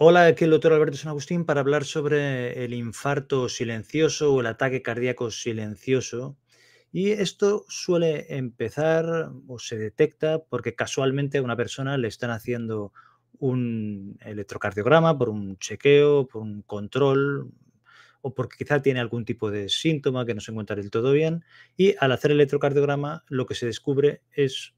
Hola, aquí el doctor Alberto San Agustín para hablar sobre el infarto silencioso o el ataque cardíaco silencioso. Y esto suele empezar o se detecta porque casualmente a una persona le están haciendo un electrocardiograma por un chequeo, por un control, o porque quizá tiene algún tipo de síntoma que no se encuentra del todo bien. Y al hacer el electrocardiograma lo que se descubre es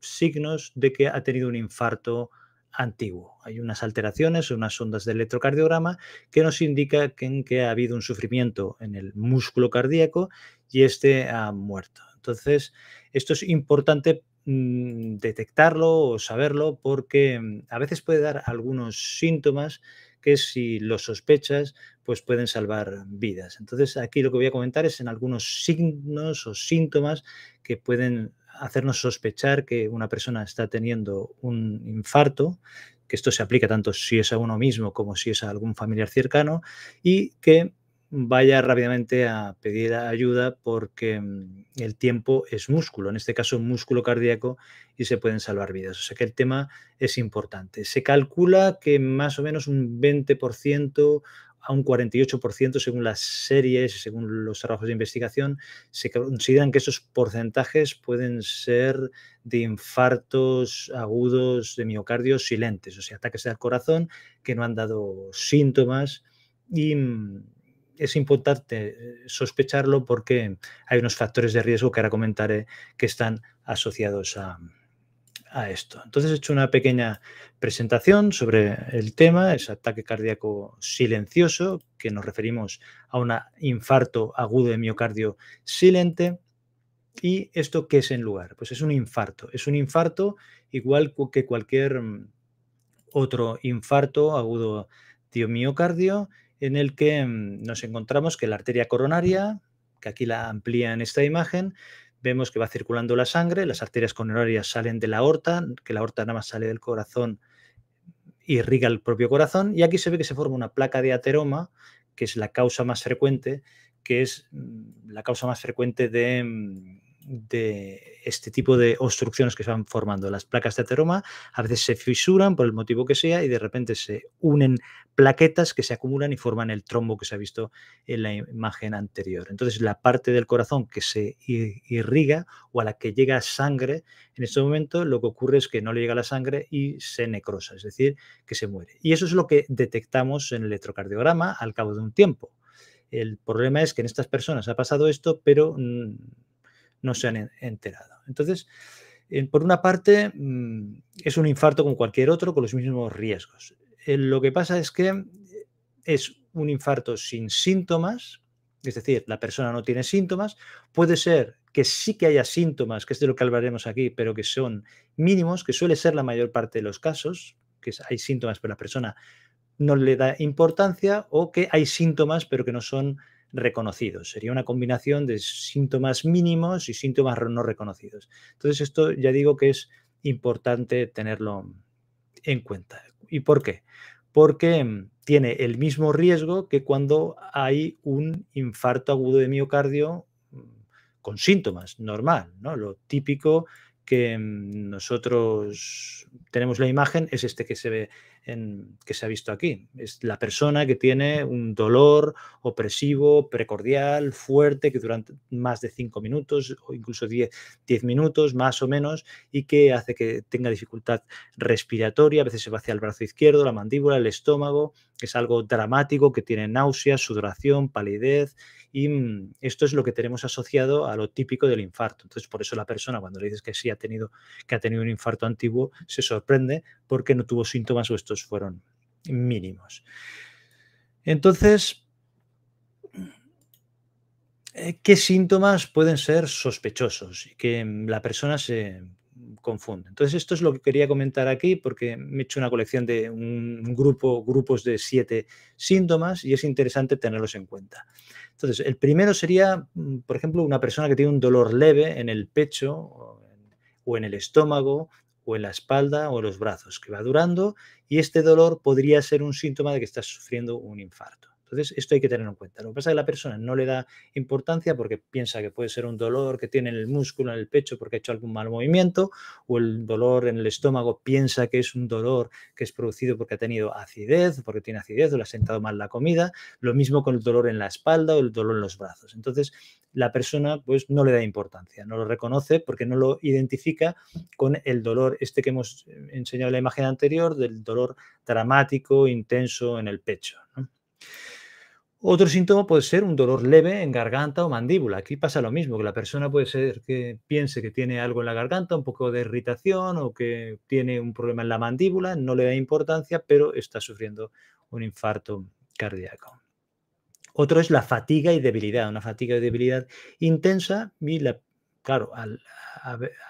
signos de que ha tenido un infarto antiguo. Hay unas alteraciones, unas ondas de electrocardiograma que nos indican que, que ha habido un sufrimiento en el músculo cardíaco y este ha muerto. Entonces, esto es importante mm, detectarlo o saberlo porque mm, a veces puede dar algunos síntomas que si los sospechas, pues pueden salvar vidas. Entonces, aquí lo que voy a comentar es en algunos signos o síntomas que pueden hacernos sospechar que una persona está teniendo un infarto, que esto se aplica tanto si es a uno mismo como si es a algún familiar cercano, y que vaya rápidamente a pedir ayuda porque mm, el tiempo es músculo, en este caso músculo cardíaco, y se pueden salvar vidas. O sea que el tema es importante. Se calcula que más o menos un 20% a un 48% según las series, según los trabajos de investigación, se consideran que esos porcentajes pueden ser de infartos agudos de miocardio silentes, o sea, ataques al corazón que no han dado síntomas y mm, es importante eh, sospecharlo porque hay unos factores de riesgo que ahora comentaré que están asociados a, a esto. Entonces he hecho una pequeña presentación sobre el tema, es ataque cardíaco silencioso, que nos referimos a un infarto agudo de miocardio silente. ¿Y esto qué es en lugar? Pues es un infarto. Es un infarto igual que cualquier mm, otro infarto agudo de miocardio en el que mm, nos encontramos que la arteria coronaria, que aquí la amplía en esta imagen, vemos que va circulando la sangre, las arterias coronarias salen de la aorta, que la aorta nada más sale del corazón, irriga el propio corazón, y aquí se ve que se forma una placa de ateroma, que es la causa más frecuente, que es mm, la causa más frecuente de mm, de este tipo de obstrucciones que se van formando. Las placas de ateroma a veces se fisuran por el motivo que sea y de repente se unen plaquetas que se acumulan y forman el trombo que se ha visto en la imagen anterior. Entonces, la parte del corazón que se irriga o a la que llega sangre, en este momento lo que ocurre es que no le llega la sangre y se necrosa, es decir, que se muere. Y eso es lo que detectamos en el electrocardiograma al cabo de un tiempo. El problema es que en estas personas ha pasado esto, pero mm, no se han enterado. Entonces, eh, por una parte, mm, es un infarto como cualquier otro, con los mismos riesgos. Eh, lo que pasa es que eh, es un infarto sin síntomas, es decir, la persona no tiene síntomas, puede ser que sí que haya síntomas, que es de lo que hablaremos aquí, pero que son mínimos, que suele ser la mayor parte de los casos, que hay síntomas pero la persona no le da importancia, o que hay síntomas pero que no son reconocidos. Sería una combinación de síntomas mínimos y síntomas no reconocidos. Entonces, esto ya digo que es importante tenerlo en cuenta. ¿Y por qué? Porque mm, tiene el mismo riesgo que cuando hay un infarto agudo de miocardio mm, con síntomas, normal, ¿no? Lo típico que mm, nosotros tenemos la imagen es este que se ve que se ha visto aquí. Es la persona que tiene un dolor opresivo, precordial, fuerte, que durante más de 5 minutos o incluso 10 minutos más o menos y que hace que tenga dificultad respiratoria, a veces se va hacia el brazo izquierdo, la mandíbula, el estómago, es algo dramático que tiene náuseas, sudoración, palidez y mm, esto es lo que tenemos asociado a lo típico del infarto. Entonces, por eso la persona cuando le dices que sí ha tenido que ha tenido un infarto antiguo se sorprende porque no tuvo síntomas o estos fueron mínimos. Entonces, eh, ¿qué síntomas pueden ser sospechosos y que la persona se confunde? Entonces, esto es lo que quería comentar aquí porque me he hecho una colección de un grupo, grupos de siete síntomas y es interesante tenerlos en cuenta. Entonces, el primero sería, mm, por ejemplo, una persona que tiene un dolor leve en el pecho o en el estómago o en la espalda o en los brazos, que va durando y este dolor podría ser un síntoma de que estás sufriendo un infarto. Entonces, esto hay que tenerlo en cuenta. Lo que pasa es que la persona no le da importancia porque piensa que puede ser un dolor que tiene en el músculo, en el pecho, porque ha hecho algún mal movimiento, o el dolor en el estómago piensa que es un dolor que es producido porque ha tenido acidez, porque tiene acidez, o le ha sentado mal la comida. Lo mismo con el dolor en la espalda o el dolor en los brazos. Entonces, la persona pues no le da importancia, no lo reconoce porque no lo identifica con el dolor este que hemos eh, enseñado en la imagen anterior, del dolor dramático, intenso en el pecho. Otro síntoma puede ser un dolor leve en garganta o mandíbula. Aquí pasa lo mismo, que la persona puede ser que piense que tiene algo en la garganta, un poco de irritación o que tiene un problema en la mandíbula, no le da importancia, pero está sufriendo un infarto cardíaco. Otro es la fatiga y debilidad, una fatiga y debilidad intensa y la claro,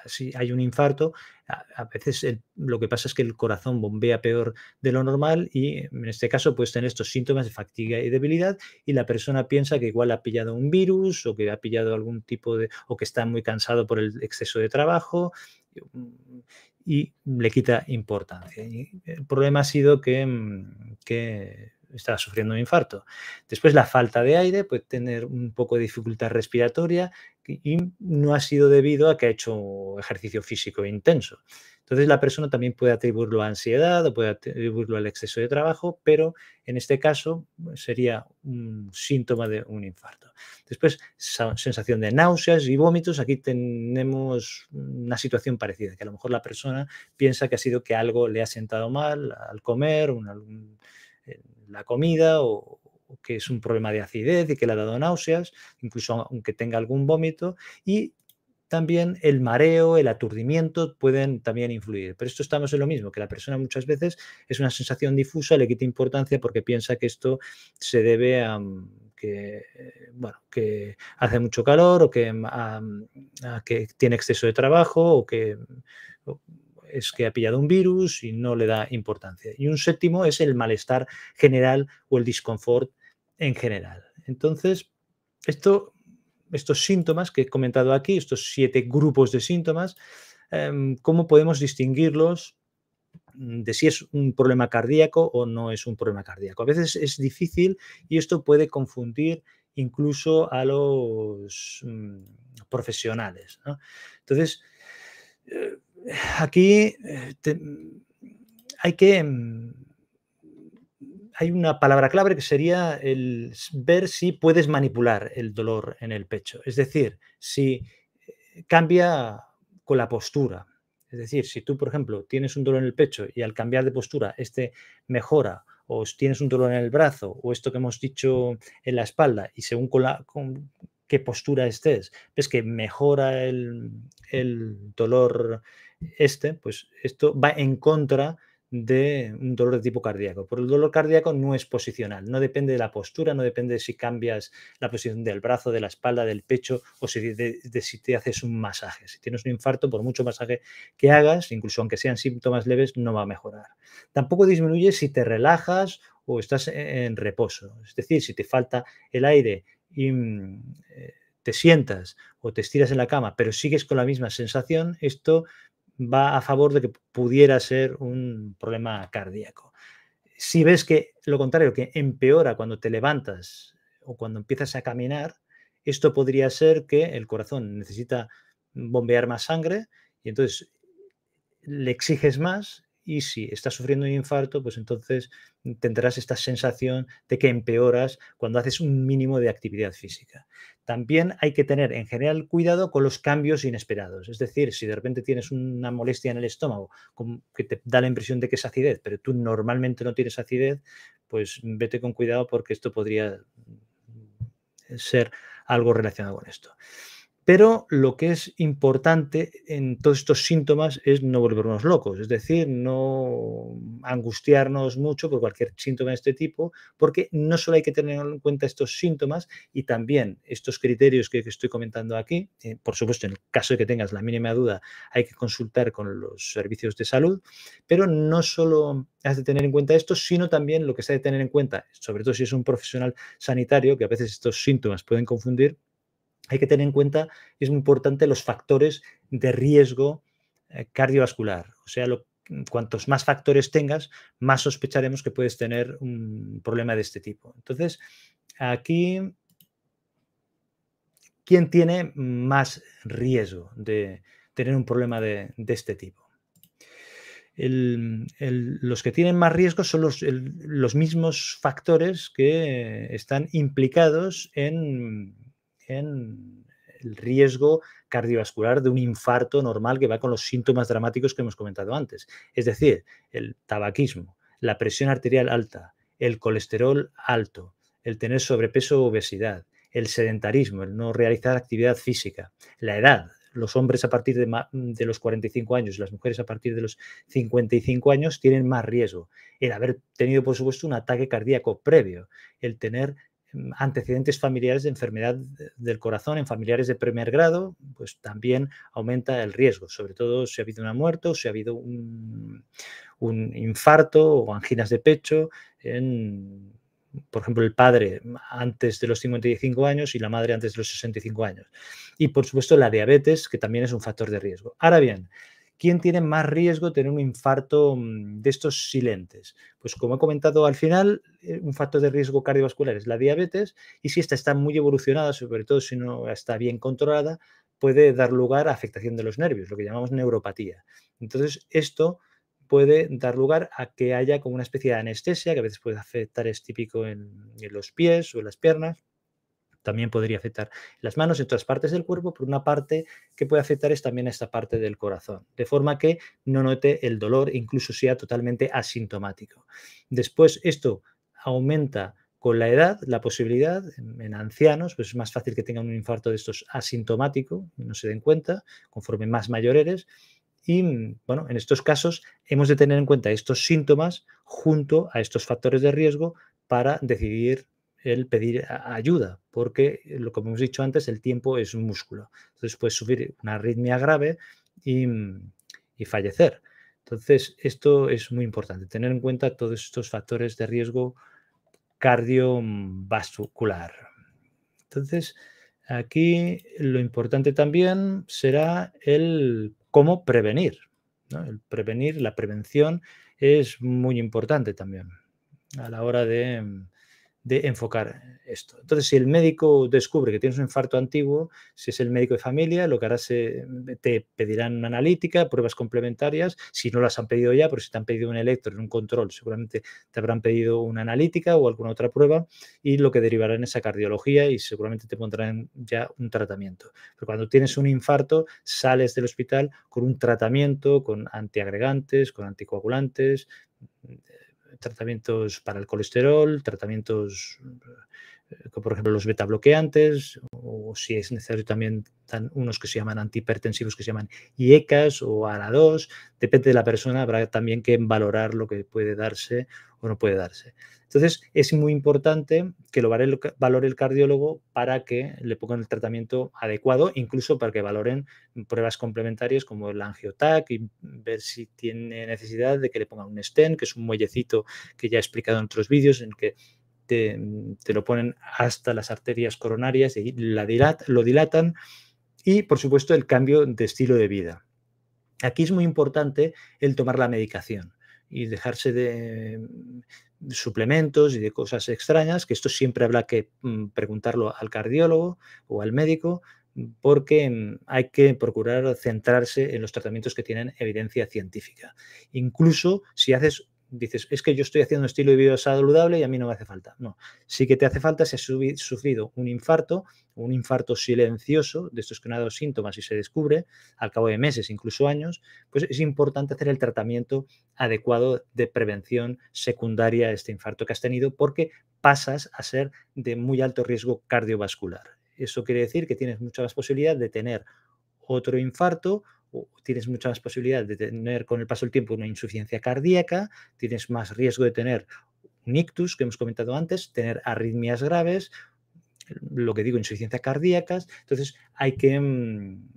si hay un infarto, a, veces lo que pasa es que el corazón bombea peor de lo normal y en este caso puedes tener estos síntomas de fatiga y debilidad y la persona piensa que igual ha pillado un virus o que ha pillado algún tipo de, o que está muy cansado por el exceso de trabajo y le quita importancia. el problema ha sido que, que estaba sufriendo un infarto. Después la falta de aire, puede tener un poco de dificultad respiratoria, y no ha sido debido a que ha hecho ejercicio físico intenso. Entonces la persona también puede atribuirlo a ansiedad o puede atribuirlo al exceso de trabajo, pero en este caso eh, sería un síntoma de un infarto. Después, sensación de náuseas y vómitos. Aquí tenemos una situación parecida, que a lo mejor la persona piensa que ha sido que algo le ha sentado mal al comer, eh, la comida o, que es un problema de acidez y que le ha dado náuseas, incluso aunque tenga algún vómito, y también el mareo, el aturdimiento pueden también influir. Pero esto estamos en lo mismo, que la persona muchas veces es una sensación difusa, le quita importancia porque piensa que esto se debe a mm, que, eh, bueno, que hace mucho calor o que, mm, mm, tiene exceso de trabajo o que es que ha pillado un virus y no le da importancia. Y un séptimo es el malestar general o el disconfort en general. Entonces, esto, estos síntomas que he comentado aquí, estos siete grupos de síntomas, em, ¿cómo podemos distinguirlos de si es un problema cardíaco o no es un problema cardíaco? A veces es difícil y esto puede confundir incluso a los mm, profesionales. Entonces, eh, aquí eh, hay que mm, hay una palabra clave que sería el ver si puedes manipular el dolor en el pecho. Es decir, si eh, cambia con la postura. Es decir, si tú, por ejemplo, tienes un dolor en el pecho y al cambiar de postura este mejora o tienes un dolor en el brazo o esto que hemos dicho en la espalda y según con, qué postura estés, ves que mejora el, el dolor este, pues esto va en contra de un dolor de tipo cardíaco. Por el dolor cardíaco no es posicional, no depende de la postura, no depende de si cambias la posición del brazo, de la espalda, del pecho o de, si te haces un masaje. Si tienes un infarto, por mucho masaje que hagas, incluso aunque sean síntomas leves, no va a mejorar. Tampoco disminuye si te relajas o estás en reposo. Es decir, si te falta el aire y mm, eh, te sientas o te estiras en la cama, pero sigues con la misma sensación, esto va a favor de que pudiera ser un problema cardíaco. Si ves que lo contrario, que empeora cuando te levantas o cuando empiezas a caminar, esto podría ser que el corazón necesita bombear más sangre y entonces le exiges más y si estás sufriendo un infarto, pues entonces tendrás esta sensación de que empeoras cuando haces un mínimo de actividad física. También hay que tener en general cuidado con los cambios inesperados, es decir, si de repente tienes una molestia en el estómago que te da la impresión de que es acidez, pero tú normalmente no tienes acidez, pues vete con cuidado porque esto podría ser algo relacionado con esto. Pero lo que es importante en todos estos síntomas es no volvernos locos, es decir, no angustiarnos mucho por cualquier síntoma de este tipo, porque no solo hay que tener en cuenta estos síntomas y también estos criterios que, estoy comentando aquí. Eh, por supuesto, en el caso de que tengas la mínima duda, hay que consultar con los servicios de salud, pero no solo has de tener en cuenta esto, sino también lo que se ha de tener en cuenta, sobre todo si es un profesional sanitario, que a veces estos síntomas pueden confundir hay que tener en cuenta, es muy importante, los factores de riesgo eh, cardiovascular. O sea, cuantos más factores tengas, más sospecharemos que puedes tener un problema de este tipo. Entonces, aquí, ¿quién tiene más riesgo de tener un problema de, este tipo? los que tienen más riesgo son los mismos factores que eh, están implicados en en el riesgo cardiovascular de un infarto normal que va con los síntomas dramáticos que hemos comentado antes. Es decir, el tabaquismo, la presión arterial alta, el colesterol alto, el tener sobrepeso o obesidad, el sedentarismo, el no realizar actividad física, la edad, los hombres a partir de, los 45 años y las mujeres a partir de los 55 años tienen más riesgo. El haber tenido, por supuesto, un ataque cardíaco previo, el tener antecedentes familiares de enfermedad del corazón en familiares de primer grado, pues también aumenta el riesgo, sobre todo si ha habido una muerte o si ha habido un, infarto o anginas de pecho en por ejemplo, el padre antes de los 55 años y la madre antes de los 65 años. Y por supuesto la diabetes, que también es un factor de riesgo. Ahora bien, ¿quién tiene más riesgo de tener un infarto mm, de estos silentes? Pues como he comentado al final, eh, un factor de riesgo cardiovascular es la diabetes y si esta está muy evolucionada, sobre todo si no está bien controlada, puede dar lugar a afectación de los nervios, lo que llamamos neuropatía. Entonces, esto puede dar lugar a que haya como una especie de anestesia, que a veces puede afectar, es típico en, en los pies o en las piernas, también podría afectar las manos y otras partes del cuerpo, pero una parte que puede afectar es también esta parte del corazón, de forma que no note el dolor, incluso sea totalmente asintomático. Después, esto aumenta con la edad, la posibilidad, en ancianos, pues es más fácil que tengan un infarto de estos asintomático, no se den cuenta, conforme más mayor eres. Y mm, bueno, en estos casos hemos de tener en cuenta estos síntomas junto a estos factores de riesgo para decidir el pedir ayuda, porque, eh, lo como hemos dicho antes, el tiempo es un músculo. Entonces puedes subir una arritmia grave mm, y, fallecer. Entonces, esto es muy importante, tener en cuenta todos estos factores de riesgo cardiovascular. Entonces, aquí lo importante también será el cómo prevenir. El prevenir, la prevención es muy importante también a la hora de, mm, de enfocar esto. Entonces, si el médico descubre que tienes un infarto antiguo, si es el médico de familia, lo que hará es, eh, te pedirán una analítica, pruebas complementarias, si no las han pedido ya, pero si te han pedido un electro en un control, seguramente te habrán pedido una analítica o alguna otra prueba y lo que derivará en esa cardiología y seguramente te pondrán ya un tratamiento. Pero cuando tienes un infarto, sales del hospital con un tratamiento, con antiagregantes, con anticoagulantes, tratamientos para el colesterol, tratamientos eh, como por ejemplo los beta bloqueantes, o si es necesario también unos que se llaman antihipertensivos que se llaman IECAS o ARA2, depende de la persona, habrá también que valorar lo que puede darse o no puede darse. Entonces, es muy importante que lo valore el cardiólogo para que le pongan el tratamiento adecuado, incluso para que valoren pruebas complementarias como el angiotac y ver si tiene necesidad de que le pongan un stent, que es un muellecito que ya he explicado en otros vídeos, en que te, lo ponen hasta las arterias coronarias y lo dilatan. Y, por supuesto, el cambio de estilo de vida. Aquí es muy importante el tomar la medicación y dejarse de suplementos y de cosas extrañas, que esto siempre habrá que mm, preguntarlo al cardiólogo o al médico, mm, porque mm, hay que procurar centrarse en los tratamientos que tienen evidencia científica. Incluso si haces dices, es que yo estoy haciendo un estilo de vida saludable y a mí no me hace falta. No, sí que te hace falta si has sufrido un infarto, un infarto silencioso, de estos que no síntomas y se descubre al cabo de meses, incluso años, pues es importante hacer el tratamiento adecuado de prevención secundaria a este infarto que has tenido porque pasas a ser de muy alto riesgo cardiovascular. Eso quiere decir que tienes mucha más posibilidad de tener otro infarto tienes mucha más posibilidades de tener con el paso del tiempo una insuficiencia cardíaca, tienes más riesgo de tener un ictus que hemos comentado antes, tener arritmias graves, lo que digo, insuficiencias cardíacas. Entonces hay que mm,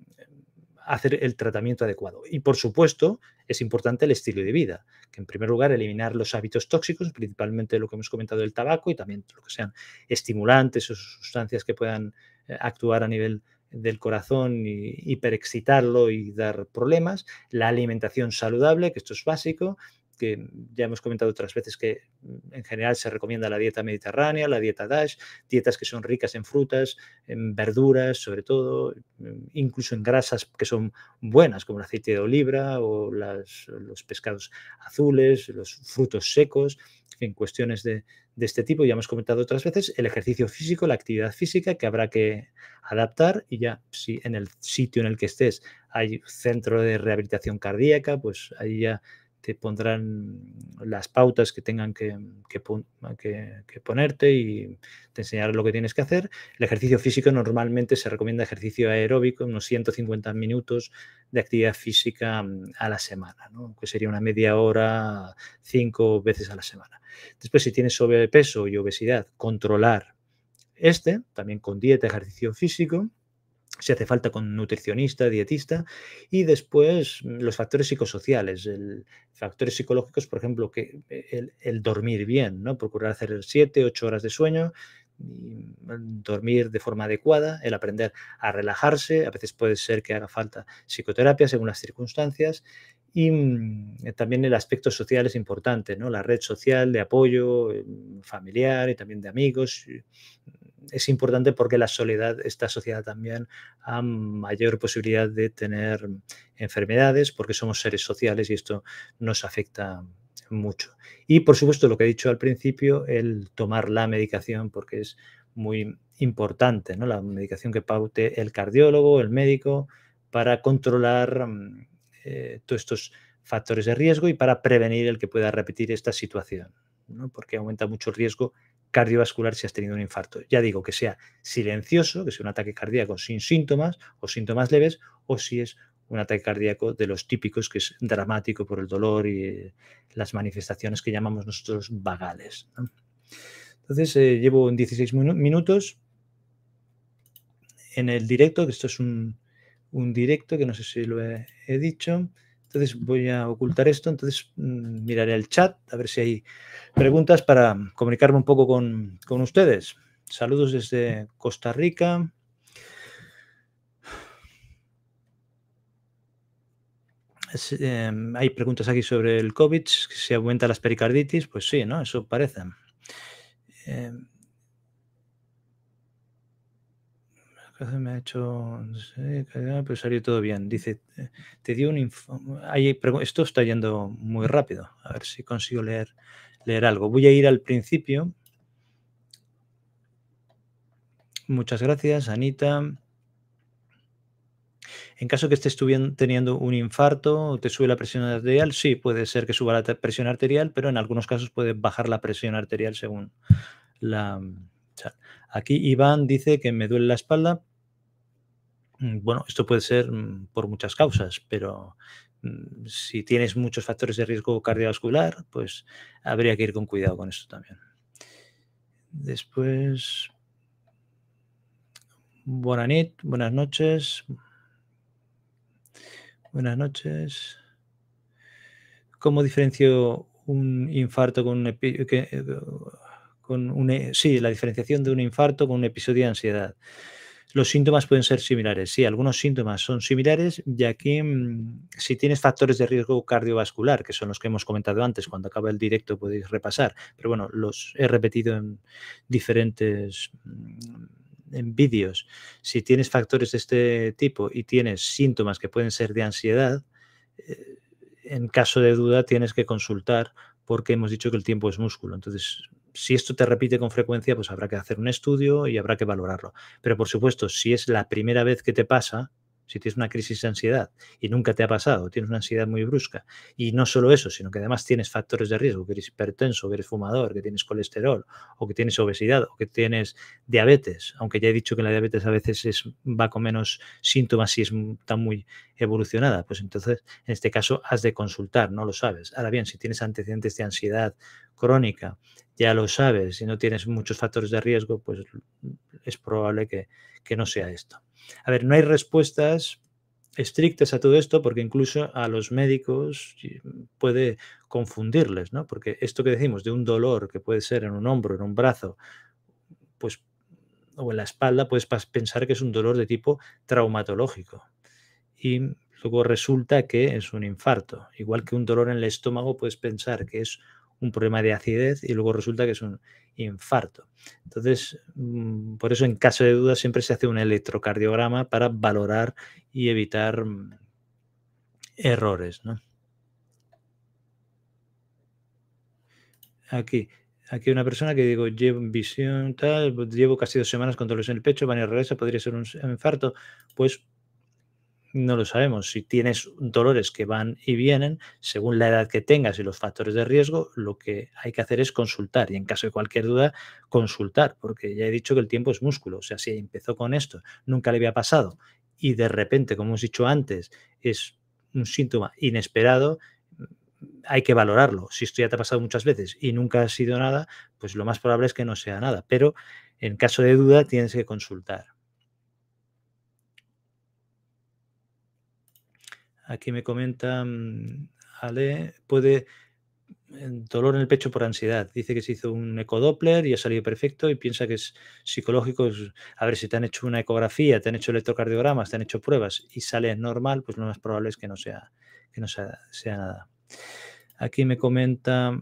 hacer el tratamiento adecuado. Y por supuesto, es importante el estilo de vida, que en primer lugar eliminar los hábitos tóxicos, principalmente lo que hemos comentado del tabaco y también lo que sean estimulantes o sustancias que puedan eh, actuar a nivel del corazón y hiperexcitarlo y dar problemas, la alimentación saludable, que esto es básico, que ya hemos comentado otras veces que mm, en general se recomienda la dieta mediterránea, la dieta DASH, dietas que son ricas en frutas, en verduras sobre todo, mm, incluso en grasas que son buenas como el aceite de oliva o los pescados azules, los frutos secos, en cuestiones de, de este tipo. Ya hemos comentado otras veces el ejercicio físico, la actividad física que habrá que adaptar y ya si en el sitio en el que estés hay centro de rehabilitación cardíaca, pues ahí ya te pondrán las pautas que tengan que, que, ponerte y te enseñarán lo que tienes que hacer. El ejercicio físico normalmente se recomienda ejercicio aeróbico, unos 150 minutos de actividad física mm, a la semana, que sería una media hora, cinco veces a la semana. Después, si tienes sobrepeso y obesidad, controlar este, también con dieta, ejercicio físico si hace falta con nutricionista, dietista, y después mm, los factores psicosociales, el, factores psicológicos, por ejemplo, que eh, el, dormir bien, ¿no? procurar hacer 7, 8 horas de sueño, Mm, dormir de forma adecuada, el aprender a relajarse, a veces puede ser que haga falta psicoterapia según las circunstancias y mm, también el aspecto social es importante, ¿no? La red social de apoyo eh, familiar y también de amigos mm, es importante porque la soledad está asociada también a mayor posibilidad de tener enfermedades porque somos seres sociales y esto nos afecta mucho. Y por supuesto, lo que he dicho al principio, el tomar la medicación porque es muy importante, ¿no? La medicación que paute el cardiólogo, el médico, para controlar mm, eh, todos estos factores de riesgo y para prevenir el que pueda repetir esta situación, porque aumenta mucho el riesgo cardiovascular si has tenido un infarto. Ya digo, que sea silencioso, que sea un ataque cardíaco sin síntomas o síntomas leves, o si es un ataque cardíaco de los típicos, que es dramático por el dolor y eh, las manifestaciones que llamamos nosotros vagales. Entonces, eh, llevo 16 minutos en el directo, que esto es un, directo, que no sé si lo he, dicho. Entonces voy a ocultar esto, entonces mm, miraré el chat a ver si hay preguntas para comunicarme un poco con, con ustedes. Saludos desde Costa Rica. Em, hay preguntas aquí sobre el COVID, si aumenta las pericarditis, pues sí, ¿no? Eso parece. Em, me ha hecho, no ah, pero salió todo bien. Dice, te dio un informe. Esto está yendo muy rápido. A ver si consigo leer, leer algo. Voy a ir al principio. Muchas gracias, Anita. En caso que estés teniendo un infarto, te sube la presión arterial, sí, puede ser que suba la presión arterial, pero en algunos casos puede bajar la presión arterial según la... Mm, aquí Iván dice que me duele la espalda. Mm, bueno, esto puede ser mm, por muchas causas, pero si tienes muchos factores de riesgo cardiovascular, pues habría que ir con cuidado con esto también. Después, Bonanit, buenas noches. Buenas noches. ¿Cómo diferencio un infarto con un episodio eh, con e, sí, la diferenciación de un infarto con un episodio de ansiedad? Los síntomas pueden ser similares. Sí, algunos síntomas son similares, ya que mm, si tienes factores de riesgo cardiovascular, que son los que hemos comentado antes, cuando acaba el directo podéis repasar, pero bueno, los he repetido en diferentes mm, en vídeos, si tienes factores de este tipo y tienes síntomas que pueden ser de ansiedad, eh, en caso de duda tienes que consultar porque hemos dicho que el tiempo es músculo. Entonces, si esto te repite con frecuencia, pues habrá que hacer un estudio y habrá que valorarlo. Pero por supuesto, si es la primera vez que te pasa, si tienes una crisis de ansiedad y nunca te ha pasado, tienes una ansiedad muy brusca y no solo eso, sino que además tienes factores de riesgo, que eres hipertenso, que eres fumador, que tienes colesterol o que tienes obesidad o que tienes diabetes, aunque ya he dicho que la diabetes a veces es, va con menos síntomas y es tan muy evolucionada, pues entonces en este caso has de consultar, no lo sabes. Ahora bien, si tienes antecedentes de ansiedad crónica, ya lo sabes, si no tienes muchos factores de riesgo, pues es probable que no sea esto. A ver, no hay respuestas estrictas a todo esto porque incluso a los médicos puede confundirles, ¿no? Porque esto que decimos de un dolor que puede ser en un hombro, en un brazo, pues o en la espalda puedes pensar que es un dolor de tipo traumatológico. Y luego resulta que es un infarto. Igual que un dolor en el estómago puedes pensar que es un problema de acidez y luego resulta que es un infarto. Entonces, mm, por eso en caso de duda siempre se hace un electrocardiograma para valorar y evitar mm, errores. ¿no? Aquí, aquí una persona que digo, llevo visión, tal, pues llevo casi dos semanas con dolores en el pecho, van y regresa, podría ser un infarto. Pues no lo sabemos. Si tienes dolores que van y vienen, según la edad que tengas y los factores de riesgo, lo que hay que hacer es consultar. Y en caso de cualquier duda, consultar, porque ya he dicho que el tiempo es músculo. O sea, si empezó con esto, nunca le había pasado y de repente, como hemos dicho antes, es un síntoma inesperado, hay que valorarlo. Si esto ya te ha pasado muchas veces y nunca ha sido nada, pues lo más probable es que no sea nada. Pero en caso de duda, tienes que consultar. Aquí me comenta Ale, puede eh, dolor en el pecho por ansiedad. Dice que se hizo un ecodoppler y ha salido perfecto y piensa que es psicológico. A ver, si te han hecho una ecografía, te han hecho electrocardiogramas, te han hecho pruebas y sale normal, pues lo más probable es que no sea, que no sea, nada. Aquí me comenta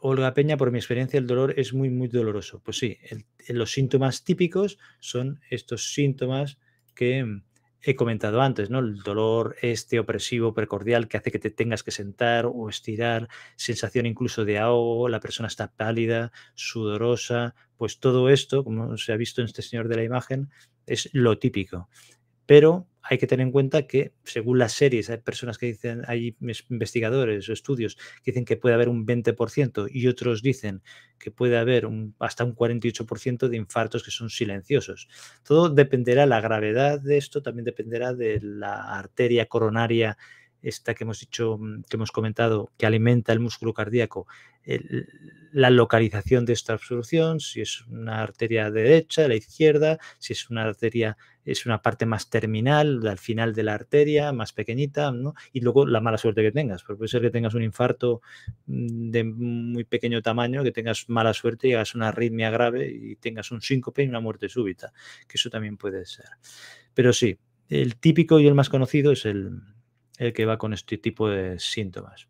Olga Peña, por mi experiencia el dolor es muy, muy doloroso. Pues sí, los síntomas típicos son estos síntomas que he comentado antes, ¿no? El dolor este opresivo, precordial, que hace que te tengas que sentar o estirar, sensación incluso de ahogo, la persona está pálida, sudorosa, pues todo esto, como se ha visto en este señor de la imagen, es lo típico. Pero hay que tener en cuenta que, según las series, hay personas que dicen, hay investigadores o estudios que dicen que puede haber un 20% y otros dicen que puede haber hasta un 48% de infartos que son silenciosos. Todo dependerá, la gravedad de esto también dependerá de la arteria coronaria esta que hemos dicho, mm, que hemos comentado, que alimenta el músculo cardíaco, la localización de esta absorción, si es una arteria derecha, la izquierda, si es una arteria es una parte más terminal, al final de la arteria, más pequeñita, ¿no? Y luego la mala suerte que tengas, porque puede ser que tengas un infarto de muy pequeño tamaño, que tengas mala suerte y hagas una arritmia grave y tengas un síncope y una muerte súbita, que eso también puede ser. Pero sí, el típico y el más conocido es el, el que va con este tipo de síntomas.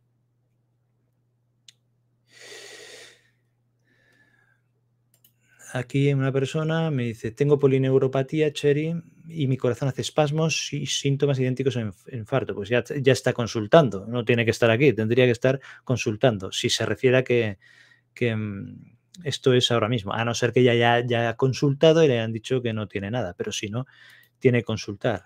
aquí una persona me dice, tengo polineuropatía, Cherry, y mi corazón hace espasmos y síntomas idénticos en infarto. Pues ya, ya está consultando, no tiene que estar aquí, tendría que estar consultando, si se refiere a que, que mm, esto es ahora mismo, a no ser que ya, haya consultado y le han dicho que no tiene nada, pero si no, tiene que consultar.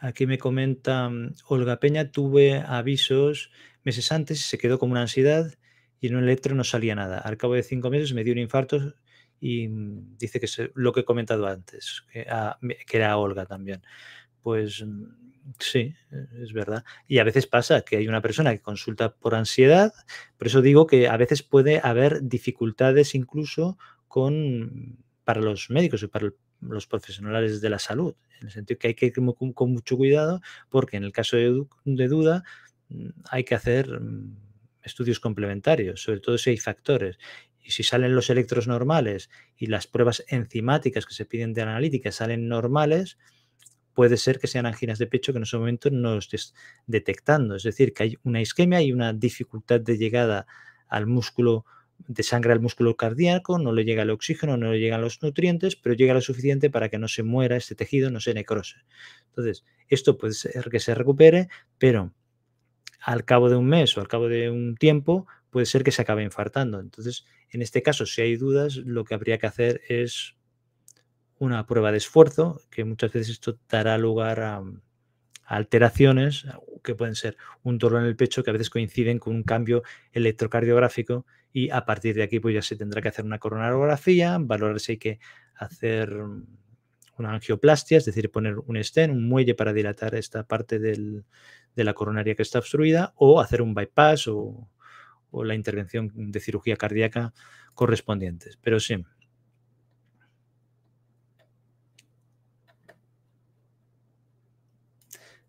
Aquí me comenta mm, Olga Peña, tuve avisos meses antes y se quedó como una ansiedad en un electro no salía nada. Al cabo de cinco meses me dio un infarto y mm, dice que es lo que he comentado antes, que, ah, era Olga también. Pues mm, sí, eh, es verdad. Y a veces pasa que hay una persona que consulta por ansiedad, por eso digo que a veces puede haber dificultades incluso con, para los médicos y para los profesionales de la salud, en el sentido que hay que ir con, mucho cuidado porque en el caso de duda mm, hay que hacer estudios complementarios, sobre todo si hay factores. Y si salen los electros normales y las pruebas enzimáticas que se piden de analítica salen normales, puede ser que sean anginas de pecho que en ese momento no estés detectando. Es decir, que hay una isquemia y una dificultad de llegada al músculo, de sangre al músculo cardíaco, no le llega el oxígeno, no le llegan los nutrientes, pero llega lo suficiente para que no se muera este tejido, no se necrose. Entonces, esto puede ser que se recupere, pero al cabo de un mes o al cabo de un tiempo puede ser que se acabe infartando. Entonces, en este caso, si hay dudas, lo que habría que hacer es una prueba de esfuerzo, que muchas veces esto dará lugar a, mm, alteraciones que pueden ser un dolor en el pecho que a veces coinciden con un cambio electrocardiográfico y a partir de aquí pues ya se tendrá que hacer una coronarografía, valorar si hay que hacer mm, una angioplastia, es decir, poner un estén, un muelle para dilatar esta parte del, de la coronaria que está obstruida o hacer un bypass o, la intervención de cirugía cardíaca correspondientes. Pero sí.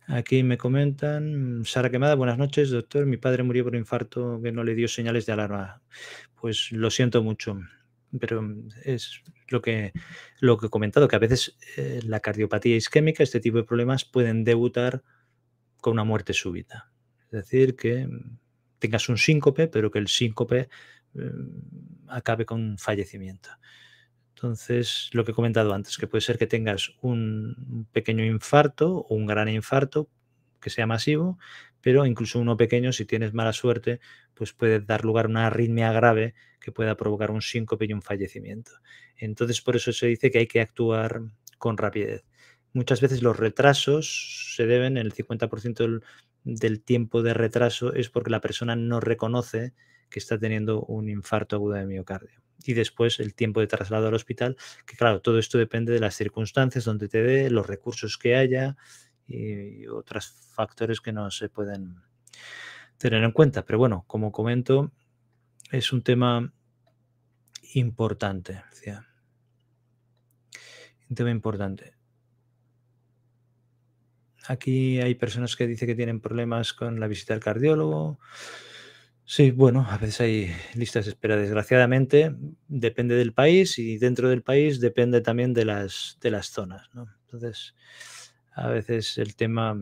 Aquí me comentan, Sara Quemada, buenas noches, doctor. Mi padre murió por infarto que no le dio señales de alarma. Pues lo siento mucho, pero es lo que, lo que he comentado, que a veces eh, la cardiopatía isquémica, este tipo de problemas, pueden debutar con una muerte súbita. Es decir, que mm, tengas un síncope, pero que el síncope mm, acabe con fallecimiento. Entonces, lo que he comentado antes, que puede ser que tengas un pequeño infarto o un gran infarto que sea masivo, pero incluso uno pequeño, si tienes mala suerte, pues puede dar lugar a una arritmia grave que pueda provocar un síncope y un fallecimiento. Entonces, por eso se dice que hay que actuar con rapidez. Muchas veces los retrasos se deben, el 50% del, del, tiempo de retraso es porque la persona no reconoce que está teniendo un infarto agudo de miocardio. Y después el tiempo de traslado al hospital, que claro, todo esto depende de las circunstancias donde te dé, los recursos que haya y otros factores que no se pueden tener en cuenta. Pero bueno, como comento, es un tema importante. Un tema importante. Aquí hay personas que dicen que tienen problemas con la visita al cardiólogo. Sí, bueno, a veces hay listas de espera. Desgraciadamente, depende del país y dentro del país depende también de las, de las zonas. Entonces, a veces el tema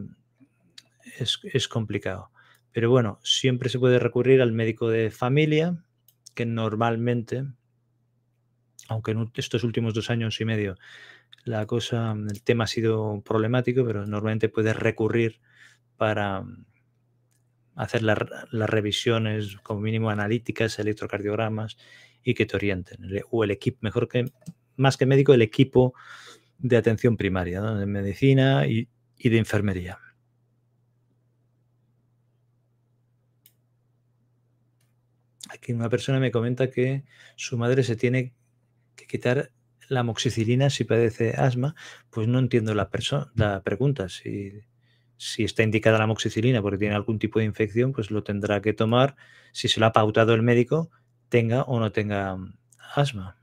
es, complicado. Pero bueno, siempre se puede recurrir al médico de familia, que normalmente, aunque en estos últimos dos años y medio la cosa, mm, el tema ha sido problemático, pero normalmente puedes recurrir para mm, hacer las revisiones como mínimo analíticas, electrocardiogramas y que te orienten. O el equipo, mejor que, más que médico, el equipo de atención primaria, de medicina y de enfermería. Aquí una persona me comenta que su madre se tiene que quitar la moxicilina si padece asma, pues no entiendo la, mm. pregunta. Si, está indicada la moxicilina porque tiene algún tipo de infección, pues lo tendrá que tomar si se lo ha pautado el médico, tenga o no tenga mm, asma.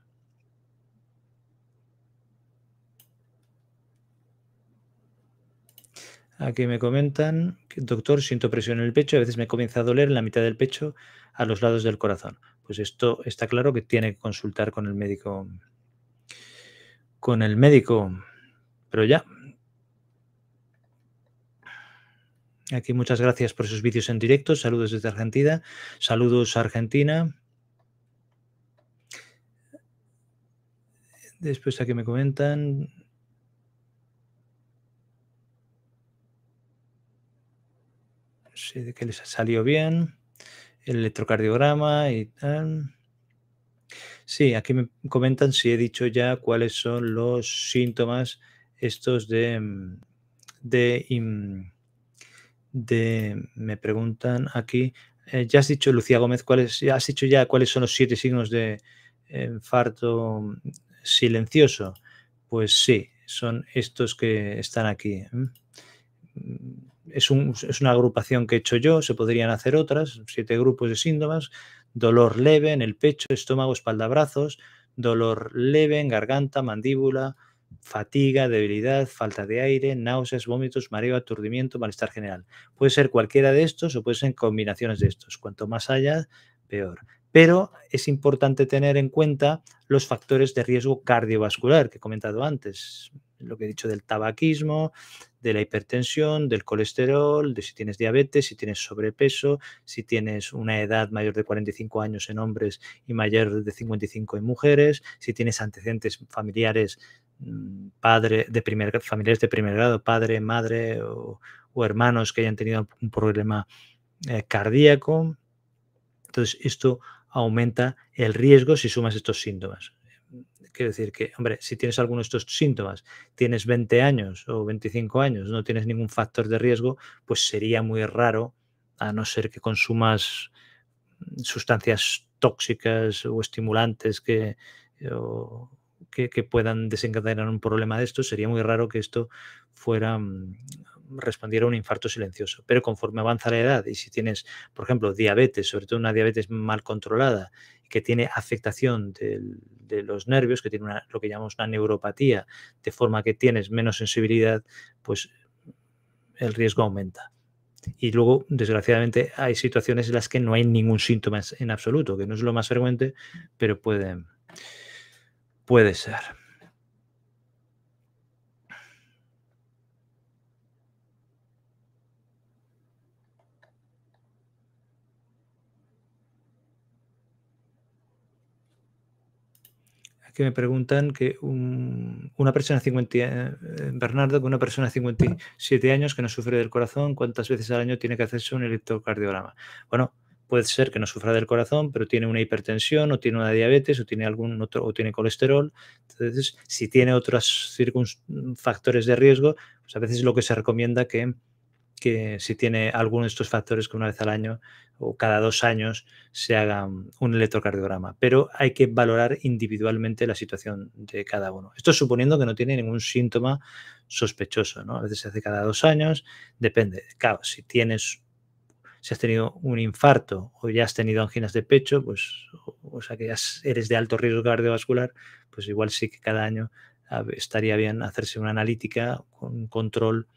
Aquí me comentan, que, doctor, siento presión en el pecho, a veces me comienza a doler en la mitad del pecho, a los lados del corazón. Pues esto está claro que tiene que consultar con el médico mm, con el médico, pero ya. Aquí muchas gracias por sus vídeos en directo. Saludos desde Argentina. Saludos Argentina. Después aquí me comentan. Sé que les salió bien. El electrocardiograma y tal. Sí, aquí me comentan si he dicho ya cuáles son los síntomas estos de, mm, me preguntan aquí, eh, ya has dicho, Lucía Gómez, ¿cuáles, has dicho ya cuáles son los siete signos de infarto mm, silencioso. Pues sí, son estos que están aquí. Mm, es, un, es, una agrupación que he hecho yo, se podrían hacer otras, siete grupos de síntomas dolor leve en el pecho, estómago, espalda, brazos, dolor leve en garganta, mandíbula, fatiga, debilidad, falta de aire, náuseas, vómitos, mareo, aturdimiento, malestar general. Puede ser cualquiera de estos o puede ser combinaciones de estos. Cuanto más haya, peor. Pero es importante tener en cuenta los factores de riesgo cardiovascular que he comentado antes lo que he dicho del tabaquismo, de la hipertensión, del colesterol, de si tienes diabetes, si tienes sobrepeso, si tienes una edad mayor de 45 años en hombres y mayor de 55 en mujeres, si tienes antecedentes familiares mm, padre de primer familiares de primer grado, padre, madre o, hermanos que hayan tenido un problema eh, cardíaco. Entonces, esto aumenta el riesgo si sumas estos síntomas. Quiero decir que, hombre, si tienes alguno de estos síntomas, tienes 20 años o 25 años, no tienes ningún factor de riesgo, pues sería muy raro, a no ser que consumas sustancias tóxicas o estimulantes que, eh, que, puedan desencadenar un problema de esto, sería muy raro que esto fuera mm, respondiera a un infarto silencioso. Pero conforme avanza la edad y si tienes, por ejemplo, diabetes, sobre todo una diabetes mal controlada, que tiene afectación de, los nervios, que tiene lo que llamamos una neuropatía, de forma que tienes menos sensibilidad, pues el riesgo aumenta. Y luego, desgraciadamente, hay situaciones en las que no hay ningún síntoma en absoluto, que no es lo más frecuente, pero puede, puede ser. que me preguntan que una persona 50, eh, Bernardo, que una persona de 57 años que no sufre del corazón, ¿cuántas veces al año tiene que hacerse un electrocardiograma? Bueno, puede ser que no sufra del corazón, pero tiene una hipertensión o tiene una diabetes o tiene algún otro o tiene colesterol. Entonces, si tiene otros factores de riesgo, pues a veces lo que se recomienda que que si tiene alguno de estos factores que una vez al año o cada dos años se haga un electrocardiograma. Pero hay que valorar individualmente la situación de cada uno. Esto suponiendo que no tiene ningún síntoma sospechoso, ¿no? A veces se hace cada dos años, depende. Claro, si tienes si has tenido un infarto o ya has tenido anginas de pecho, pues, o sea que ya eres de alto riesgo cardiovascular, pues igual sí que cada año ah, estaría bien hacerse una analítica, con control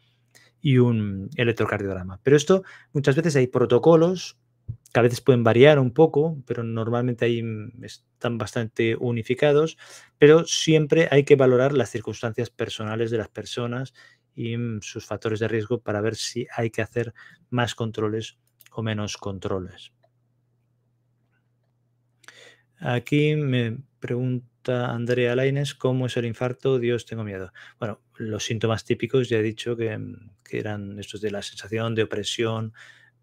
y un electrocardiograma. Pero esto muchas veces hay protocolos que a veces pueden variar un poco, pero normalmente ahí mm, están bastante unificados, pero siempre hay que valorar las circunstancias personales de las personas y mm, sus factores de riesgo para ver si hay que hacer más controles o menos controles. Aquí me pregunta Andrea Laines, ¿cómo es el infarto? Dios, tengo miedo. Bueno, los síntomas típicos ya he dicho que, mm, que eran estos de la sensación de opresión,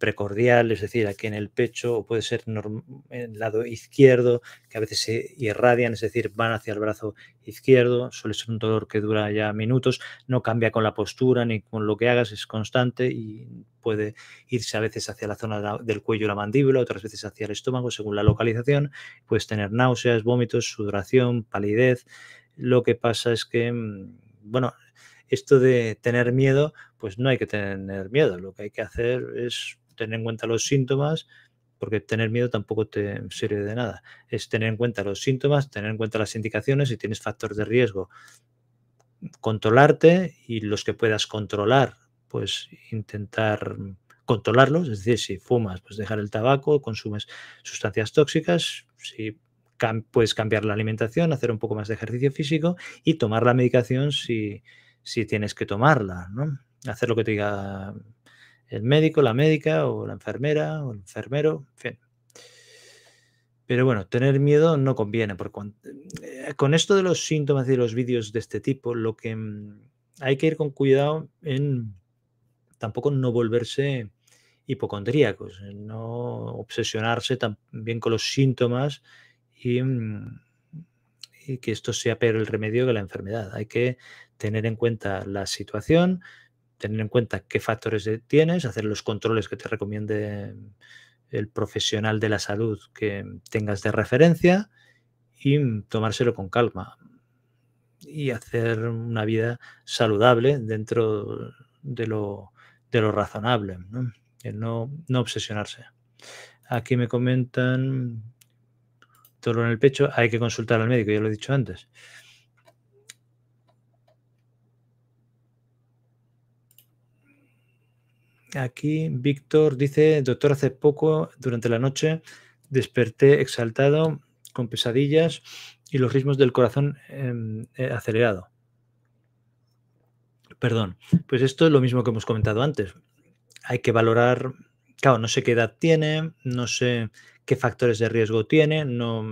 precordial, es decir, aquí en el pecho, o puede ser en el lado izquierdo, que a veces se irradian, es decir, van hacia el brazo izquierdo, suele ser un dolor que dura ya minutos, no cambia con la postura ni con lo que hagas, es constante y puede irse a veces hacia la zona del cuello la mandíbula, otras veces hacia el estómago, según la localización, puedes tener náuseas, vómitos, sudoración, palidez. Lo que pasa es que, mm, bueno, esto de tener miedo, pues no hay que tener miedo, lo que hay que hacer es tener en cuenta los síntomas, porque tener miedo tampoco te sirve de nada. Es tener en cuenta los síntomas, tener en cuenta las indicaciones, si tienes factores de riesgo, controlarte y los que puedas controlar, pues intentar controlarlos, es decir, si fumas, pues dejar el tabaco, consumes sustancias tóxicas, si puedes cambiar la alimentación, hacer un poco más de ejercicio físico y tomar la medicación si, si tienes que tomarla, ¿no? Hacer lo que te diga el médico, la médica o la enfermera o el enfermero, en fin. Pero bueno, tener miedo no conviene. Porque eh, con esto de los síntomas y los vídeos de este tipo, lo que mm, hay que ir con cuidado en tampoco no volverse hipocondríacos, no obsesionarse también con los síntomas y, mm, y que esto sea peor el remedio que la enfermedad. Hay que tener en cuenta la situación, tener en cuenta qué factores tienes, hacer los controles que te recomiende mm, el profesional de la salud que mm, tengas de referencia y mm, tomárselo con calma y hacer una vida saludable dentro de lo, de lo razonable, ¿no? no, no obsesionarse. Aquí me comentan dolor en el pecho, hay que consultar al médico, ya lo he dicho antes. aquí Víctor dice, doctor, hace poco, durante la noche, desperté exaltado, con pesadillas y los ritmos del corazón em, eh, acelerado. Perdón, pues esto es lo mismo que hemos comentado antes. Hay que valorar, claro, no sé qué edad tiene, no sé qué factores de riesgo tiene, no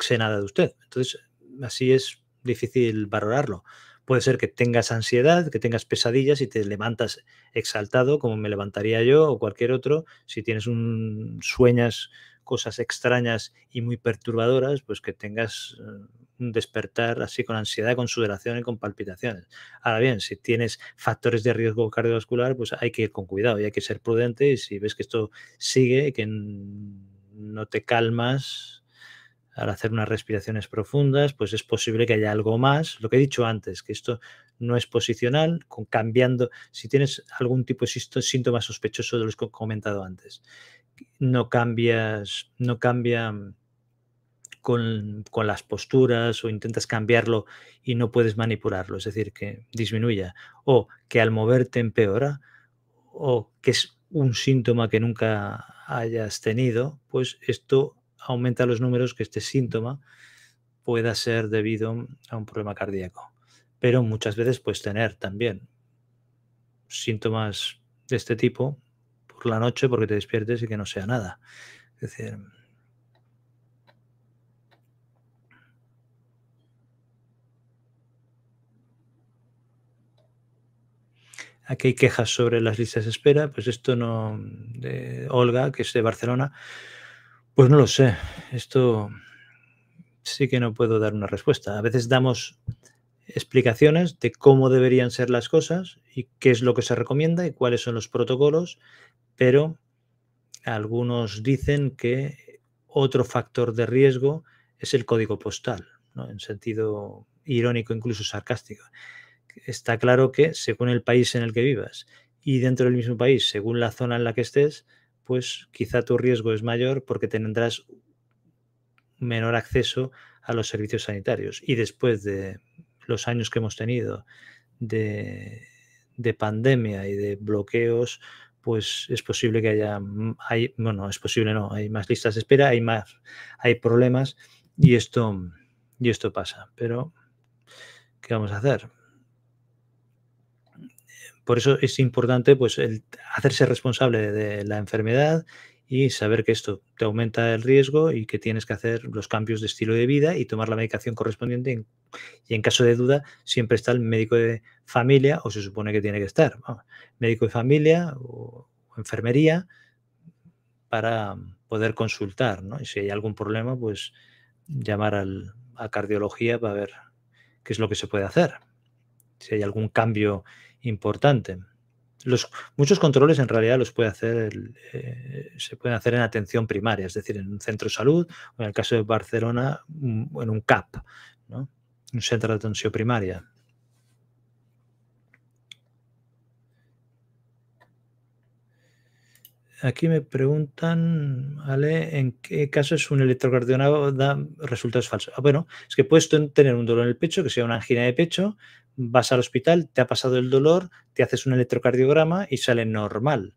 sé nada de usted. Entonces, así es difícil valorarlo. Puede ser que tengas ansiedad, que tengas pesadillas y te levantas exaltado, como me levantaría yo o cualquier otro. Si tienes un sueñas cosas extrañas y muy perturbadoras, pues que tengas eh, un despertar así con ansiedad, con sudoración y con palpitaciones. Ahora bien, si tienes factores de riesgo cardiovascular, pues hay que ir con cuidado y hay que ser prudente y si ves que esto sigue, que no te calmas, al hacer unas respiraciones profundas, pues es posible que haya algo más. Lo que he dicho antes, que esto no es posicional, con, cambiando, si tienes algún tipo de síntoma sospechoso de los que he comentado antes, no cambias, no cambia mm, con, las posturas o intentas cambiarlo y no puedes manipularlo, es decir, que disminuya o que al moverte empeora o que es un síntoma que nunca hayas tenido, pues esto aumenta los números que este síntoma pueda ser debido a un problema cardíaco. Pero muchas veces puedes tener también síntomas de este tipo por la noche porque te despiertes y que no sea nada. Es decir, aquí hay quejas sobre las listas de espera, pues esto no, de Olga, que es de Barcelona, pues no lo sé. Esto sí que no puedo dar una respuesta. A veces damos explicaciones de cómo deberían ser las cosas y qué es lo que se recomienda y cuáles son los protocolos, pero algunos dicen que otro factor de riesgo es el código postal, en sentido irónico, incluso sarcástico. Está claro que según el país en el que vivas y dentro del mismo país, según la zona en la que estés, pues quizá tu riesgo es mayor porque tendrás menor acceso a los servicios sanitarios. Y después de los años que hemos tenido de, pandemia y de bloqueos, pues es posible que haya, bueno, es posible no, hay más listas de espera, hay más, hay problemas y esto, y esto pasa. Pero, ¿qué vamos a hacer? Por eso es importante pues, hacerse responsable de la enfermedad y saber que esto te aumenta el riesgo y que tienes que hacer los cambios de estilo de vida y tomar la medicación correspondiente. Y en caso de duda, siempre está el médico de familia, o se supone que tiene que estar, médico de familia o enfermería para poder consultar. Y si hay algún problema, pues llamar al, a cardiología para ver qué es lo que se puede hacer. Si hay algún cambio importante. Los, muchos controles en realidad los puede hacer eh, se pueden hacer en atención primaria, es decir, en un centro de salud o en el caso de Barcelona, en un CAP, ¿no? un centro de atención primaria. aquí me preguntan, vale, ¿en qué casos un electrocardiograma da resultados falsos? Ah, bueno, es que puedes tener un dolor en el pecho, que sea una angina de pecho, vas al hospital, te ha pasado el dolor, te haces un electrocardiograma y sale normal.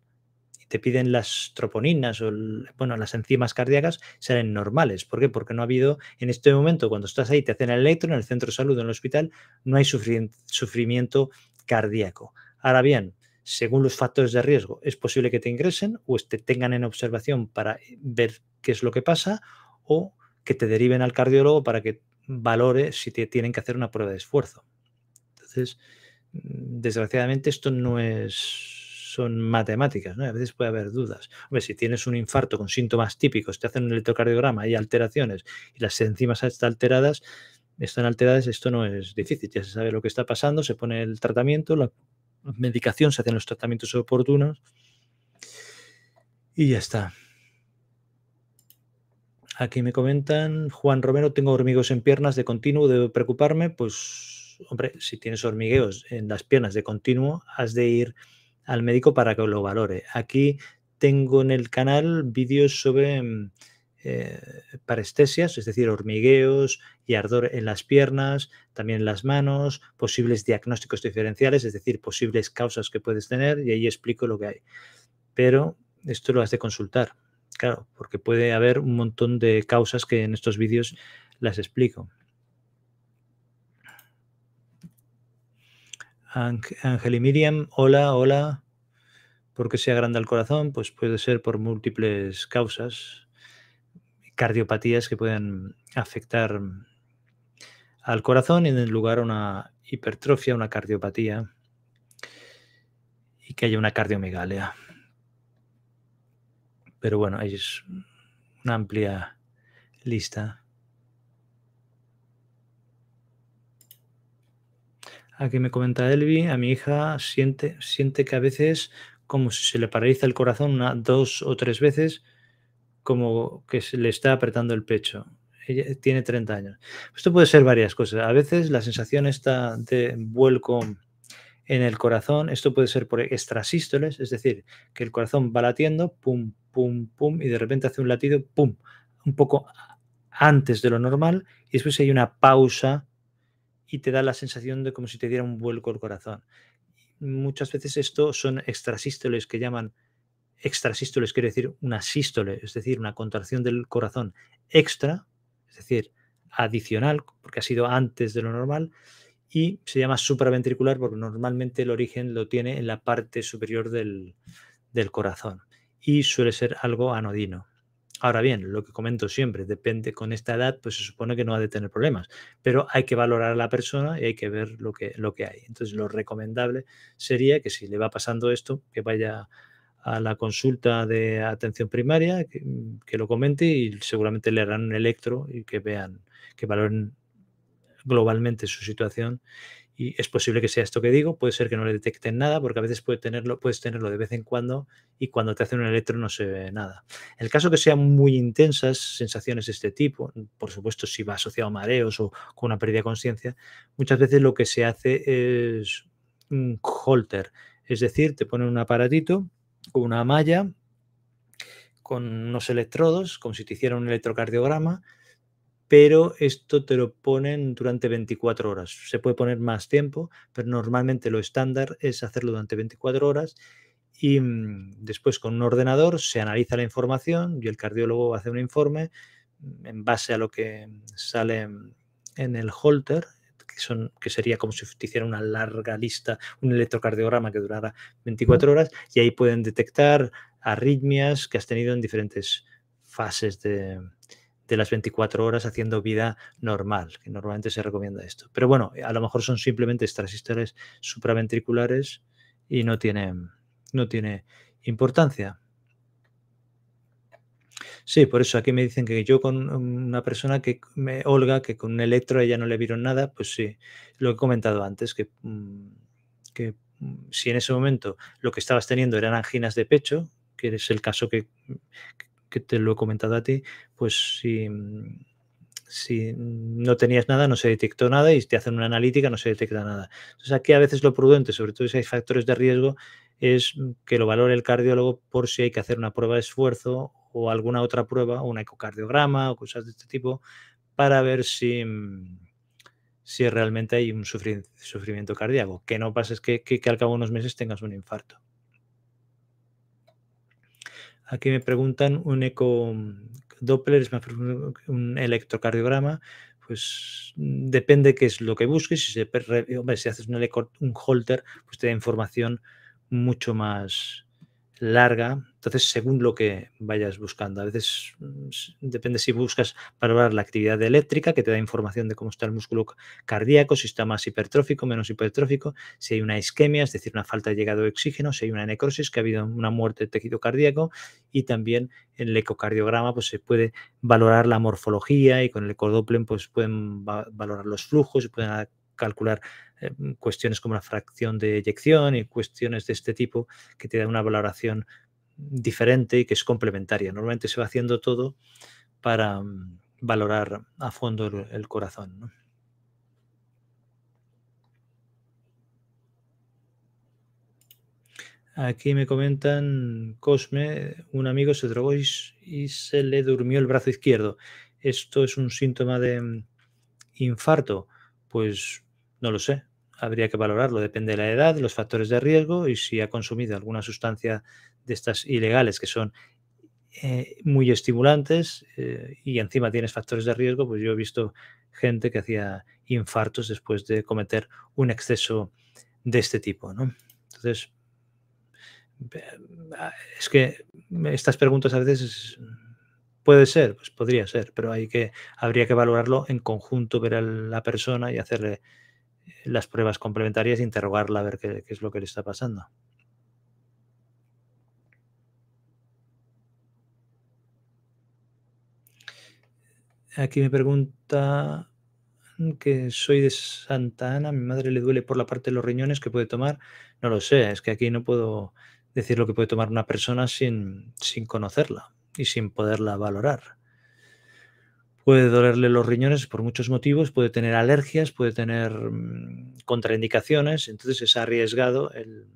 Y te piden las troponinas o, bueno, las enzimas cardíacas, salen normales. ¿Por qué? Porque no ha habido, en este momento, cuando estás ahí, te hacen el electro, en el centro de salud, en el hospital, no hay sufrimiento cardíaco. Ahora bien, según los factores de riesgo, es posible que te ingresen o te tengan en observación para eh, ver qué es lo que pasa o que te deriven al cardiólogo para que valore si te tienen que hacer una prueba de esfuerzo. Entonces, mm, desgraciadamente esto no es son matemáticas, ¿no? A veces puede haber dudas. si tienes un infarto con síntomas típicos, te hacen un electrocardiograma, hay alteraciones y las enzimas están alteradas, están alteradas, esto no es difícil, ya se sabe lo que está pasando, se pone el tratamiento, medicación, se hacen los tratamientos oportunos y ya está. Aquí me comentan, Juan Romero, tengo hormigos en piernas de continuo, debo preocuparme. Pues, hombre, si tienes hormigueos en las piernas de continuo, has de ir al médico para que lo valore. Aquí tengo en el canal vídeos sobre mm, eh, parestesias, es decir, hormigueos y ardor en las piernas, también en las manos, posibles diagnósticos diferenciales, es decir, posibles causas que puedes tener y ahí explico lo que hay. Pero esto lo has de consultar, claro, porque puede haber un montón de causas que en estos vídeos las explico. Ángel y Miriam, hola, hola. ¿Por qué se agranda el corazón? Pues puede ser por múltiples causas cardiopatías que pueden afectar al corazón y en lugar a una hipertrofia, una cardiopatía y que haya una cardiomegalia. Pero bueno, ahí es una amplia lista. Aquí me comenta Elvi, a mi hija siente, siente que a veces como si se le paraliza el corazón una, dos o tres veces como que se le está apretando el pecho. Ella eh, tiene 30 años. Esto puede ser varias cosas. A veces la sensación está de vuelco en el corazón, esto puede ser por extrasístoles, es decir, que el corazón va latiendo, pum, pum, pum, y de repente hace un latido, pum, un poco antes de lo normal, y después hay una pausa y te da la sensación de como si te diera un vuelco el corazón. Muchas veces esto son extrasístoles que llaman extrasístoles quiere decir una sístole, es decir, una contracción del corazón extra, es decir, adicional, porque ha sido antes de lo normal, y se llama supraventricular porque normalmente el origen lo tiene en la parte superior del, del corazón y suele ser algo anodino. Ahora bien, lo que comento siempre, depende con esta edad, pues se supone que no ha de tener problemas, pero hay que valorar a la persona y hay que ver lo que, lo que hay. Entonces, lo recomendable sería que si le va pasando esto, que vaya a la consulta de atención primaria, que, lo comente y seguramente le harán un electro y que vean, que valoren globalmente su situación. Y es posible que sea esto que digo, puede ser que no le detecten nada, porque a veces puede tenerlo, puedes tenerlo de vez en cuando y cuando te hacen un electro no se ve nada. el caso que sean muy intensas sensaciones de este tipo, por supuesto si va asociado a mareos o con una pérdida de conciencia, muchas veces lo que se hace es un holter, es decir, te ponen un aparatito con una malla, con unos electrodos, como si te hicieran un electrocardiograma, pero esto te lo ponen durante 24 horas. Se puede poner más tiempo, pero normalmente lo estándar es hacerlo durante 24 horas y mm, después con un ordenador se analiza la información y el cardiólogo hace un informe mm, en base a lo que sale en el holter, son, que sería como si hiciera una larga lista, un electrocardiograma que durara 24 horas, y ahí pueden detectar arritmias que has tenido en diferentes fases de, las 24 horas haciendo vida normal, que normalmente se recomienda esto. Pero bueno, a lo mejor son simplemente transistores supraventriculares y no tienen, no tiene importancia. Sí, por eso aquí me dicen que yo con una persona que me, Olga, que con un electro ella no le vieron nada, pues sí, lo he comentado antes, que, mm, que mm, si en ese momento lo que estabas teniendo eran anginas de pecho, que es el caso que, te lo he comentado a ti, pues si, mm, si no tenías nada, no se detectó nada y te hacen una analítica, no se detecta nada. Entonces aquí a veces lo prudente, sobre todo si hay factores de riesgo, es que lo valore el cardiólogo por si hay que hacer una prueba de esfuerzo o alguna otra prueba, un ecocardiograma o cosas de este tipo, para ver si, mm, si realmente hay un sufrimiento cardíaco. Que no pases que, que, al cabo de unos meses tengas un infarto. Aquí me preguntan un eco mm, Doppler, es más un electrocardiograma. Pues mm, depende qué es lo que busques. Si, si haces un, un holter, pues te da información mucho más larga. Entonces, según lo que vayas buscando, a veces mm, depende si buscas valorar la actividad eléctrica, que te da información de cómo está el músculo cardíaco, si está más hipertrófico, menos hipertrófico, si hay una isquemia, es decir, una falta de llegado de oxígeno, si hay una necrosis, que ha habido una muerte de tejido cardíaco, y también en el ecocardiograma pues, se puede valorar la morfología y con el ecodoplen pues, pueden valorar los flujos, y pueden ah, calcular Em, cuestiones como la fracción de eyección y cuestiones de este tipo que te dan una valoración diferente y que es complementaria. Normalmente se va haciendo todo para mm, valorar a fondo el, corazón. Aquí me comentan, Cosme, un amigo se drogó y, se le durmió el brazo izquierdo. ¿Esto es un síntoma de mm, infarto? Pues no lo sé habría que valorarlo. Depende de la edad, los factores de riesgo y si ha consumido alguna sustancia de estas ilegales que son eh, muy estimulantes eh, y encima tienes factores de riesgo, pues yo he visto gente que hacía infartos después de cometer un exceso de este tipo. ¿no? Entonces, ah, es que estas preguntas a veces puede ser, pues podría ser, pero hay que, habría que valorarlo en conjunto, ver a la persona y hacerle las pruebas complementarias e interrogarla a ver qué, es lo que le está pasando. Aquí me pregunta que soy de Santa Ana, mi madre le duele por la parte de los riñones que puede tomar. No lo sé, es que aquí no puedo decir lo que puede tomar una persona sin conocerla y sin poderla valorar puede dolerle los riñones por muchos motivos, puede tener alergias, puede tener mm, contraindicaciones, entonces es arriesgado el,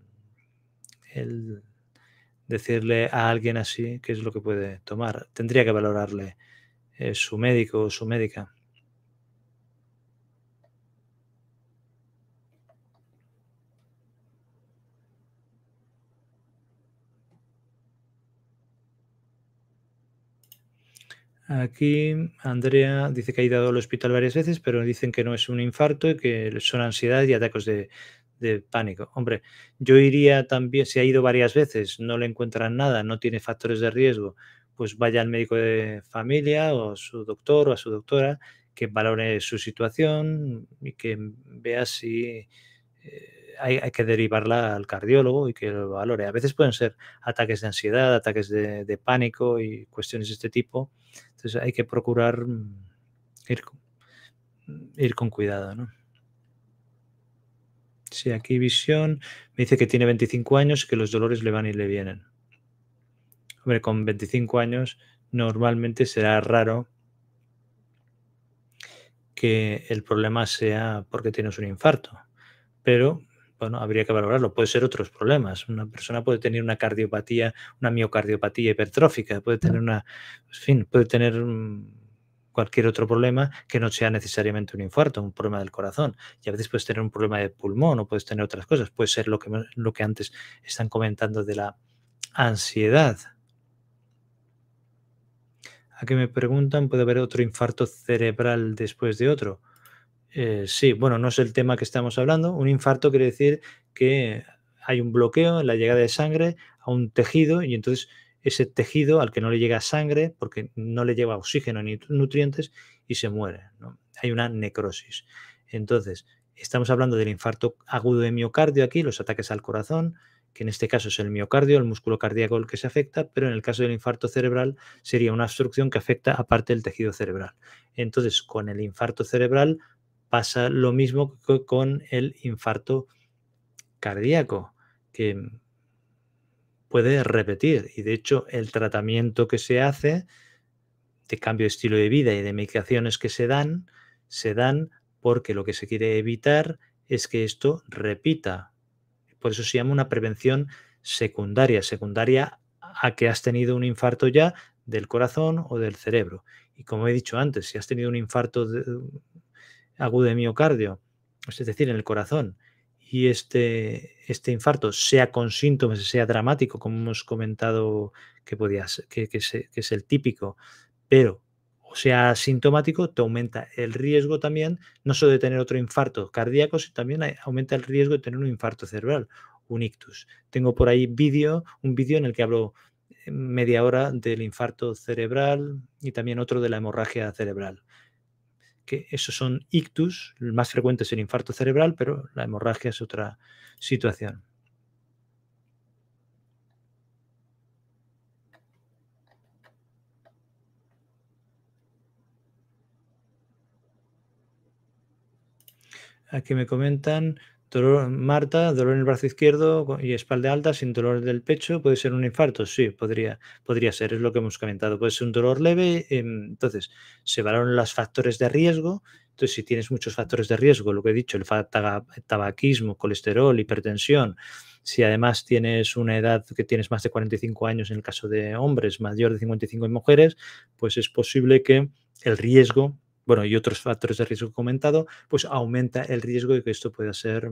decirle a alguien así qué es lo que puede tomar. Tendría que valorarle eh, su médico o su médica. Aquí Andrea dice que ha ido al hospital varias veces, pero dicen que no es un infarto y que son ansiedad y ataques de, pánico. Hombre, yo iría también, si ha ido varias veces, no le encuentran nada, no tiene factores de riesgo, pues vaya al médico de familia o a su doctor o a su doctora que valore su situación y que vea si eh, hay, que derivarla al cardiólogo y que lo valore. A veces pueden ser ataques de ansiedad, ataques de, pánico y cuestiones de este tipo. Entonces hay que procurar mm, ir, mm, ir con cuidado, ¿no? Sí, aquí visión me dice que tiene 25 años que los dolores le van y le vienen. Hombre, con 25 años normalmente será raro que el problema sea porque tienes un infarto, pero bueno, habría que valorarlo. Puede ser otros problemas. Una persona puede tener una cardiopatía, una miocardiopatía hipertrófica, puede tener una, fin, puede tener mm, cualquier otro problema que no sea necesariamente un infarto, un problema del corazón. Y a veces puedes tener un problema de pulmón o puedes tener otras cosas. Puede ser lo que, lo que antes están comentando de la ansiedad. Aquí me preguntan, ¿puede haber otro infarto cerebral después de otro? Eh, sí, bueno, no es el tema que estamos hablando. Un infarto quiere decir que hay un bloqueo en la llegada de sangre a un tejido y entonces ese tejido al que no le llega sangre porque no le lleva oxígeno ni nutrientes y se muere. Hay una necrosis. Entonces, estamos hablando del infarto agudo de miocardio aquí, los ataques al corazón, que en este caso es el miocardio, el músculo cardíaco el que se afecta, pero en el caso del infarto cerebral sería una obstrucción que afecta a parte del tejido cerebral. Entonces, con el infarto cerebral pasa lo mismo con el infarto cardíaco, que puede repetir. Y de hecho, el tratamiento que se hace de cambio de estilo de vida y de medicaciones que se dan, se dan porque lo que se quiere evitar es que esto repita. Por eso se llama una prevención secundaria, secundaria a que has tenido un infarto ya del corazón o del cerebro. Y como he dicho antes, si has tenido un infarto de, agudo de miocardio, es decir, en el corazón, y este, este infarto, sea con síntomas, sea dramático, como hemos comentado que, que, es el típico, pero o sea asintomático, te aumenta el riesgo también, no solo de tener otro infarto cardíaco, sino también aumenta el riesgo de tener un infarto cerebral, un ictus. Tengo por ahí vídeo, un vídeo en el que hablo eh, media hora del infarto cerebral y también otro de la hemorragia cerebral que esos son ictus, el más frecuente es el infarto cerebral, pero la hemorragia es otra situación. Aquí me comentan, Dolor, Marta, dolor en el brazo izquierdo y espalda alta, sin dolor del pecho, ¿puede ser un infarto? Sí, podría, podría ser, es lo que hemos comentado. Puede ser un dolor leve, em, entonces se valoran los factores de riesgo. Entonces, si tienes muchos factores de riesgo, lo que he dicho, el tabaquismo, colesterol, hipertensión, si además tienes una edad que tienes más de 45 años en el caso de hombres, mayor de 55 en mujeres, pues es posible que el riesgo bueno, y otros factores de riesgo comentado, pues aumenta el riesgo de que esto pueda ser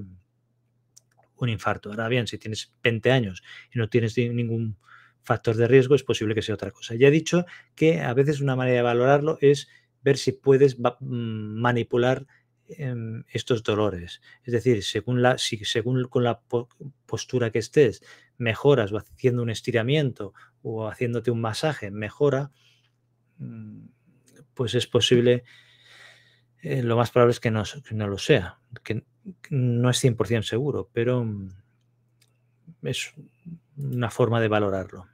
un infarto. Ahora bien, si tienes 20 años y no tienes ningún factor de riesgo, es posible que sea otra cosa. Ya he dicho que a veces una manera de valorarlo es ver si puedes mm, manipular em, estos dolores. Es decir, según, la, si, según con la postura que estés, mejoras o haciendo un estiramiento o haciéndote un masaje, mejora, mm, pues es posible, eh, lo más probable es que no, que no lo sea, que no es 100% seguro, pero mm, es una forma de valorarlo.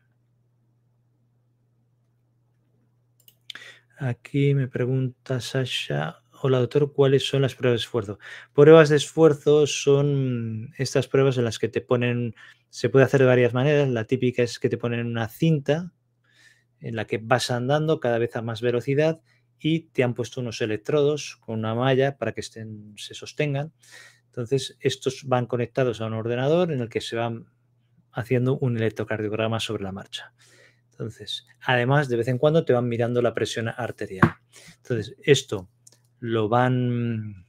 Aquí me pregunta Sasha, hola doctor, ¿cuáles son las pruebas de esfuerzo? Pruebas de esfuerzo son estas pruebas en las que te ponen, se puede hacer de varias maneras, la típica es que te ponen una cinta en la que vas andando cada vez a más velocidad y te han puesto unos electrodos con una malla para que estén, se sostengan. Entonces, estos van conectados a un ordenador en el que se van haciendo un electrocardiograma sobre la marcha. Entonces, además, de vez en cuando te van mirando la presión arterial. Entonces, esto lo van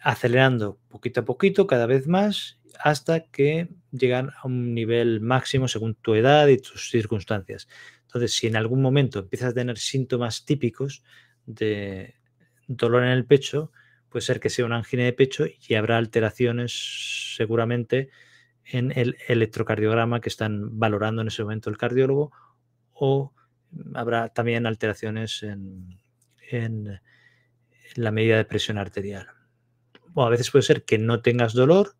acelerando poquito a poquito, cada vez más, hasta que llegan a un nivel máximo según tu edad y tus circunstancias. Entonces, si en algún momento empiezas a tener síntomas típicos de dolor en el pecho, puede ser que sea una angina de pecho y habrá alteraciones seguramente en el electrocardiograma que están valorando en ese momento el cardiólogo o habrá también alteraciones en, en la medida de presión arterial. O a veces puede ser que no tengas dolor,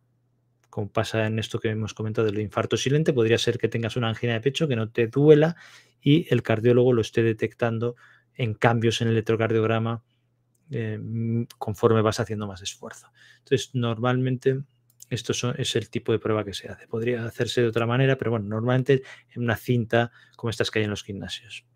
como pasa en esto que hemos comentado del infarto silente, podría ser que tengas una angina de pecho que no te duela y el cardiólogo lo esté detectando en cambios en el electrocardiograma eh, conforme vas haciendo más esfuerzo. Entonces, normalmente esto es el tipo de prueba que se hace. Podría hacerse de otra manera, pero bueno, normalmente en una cinta como estas que hay en los gimnasios.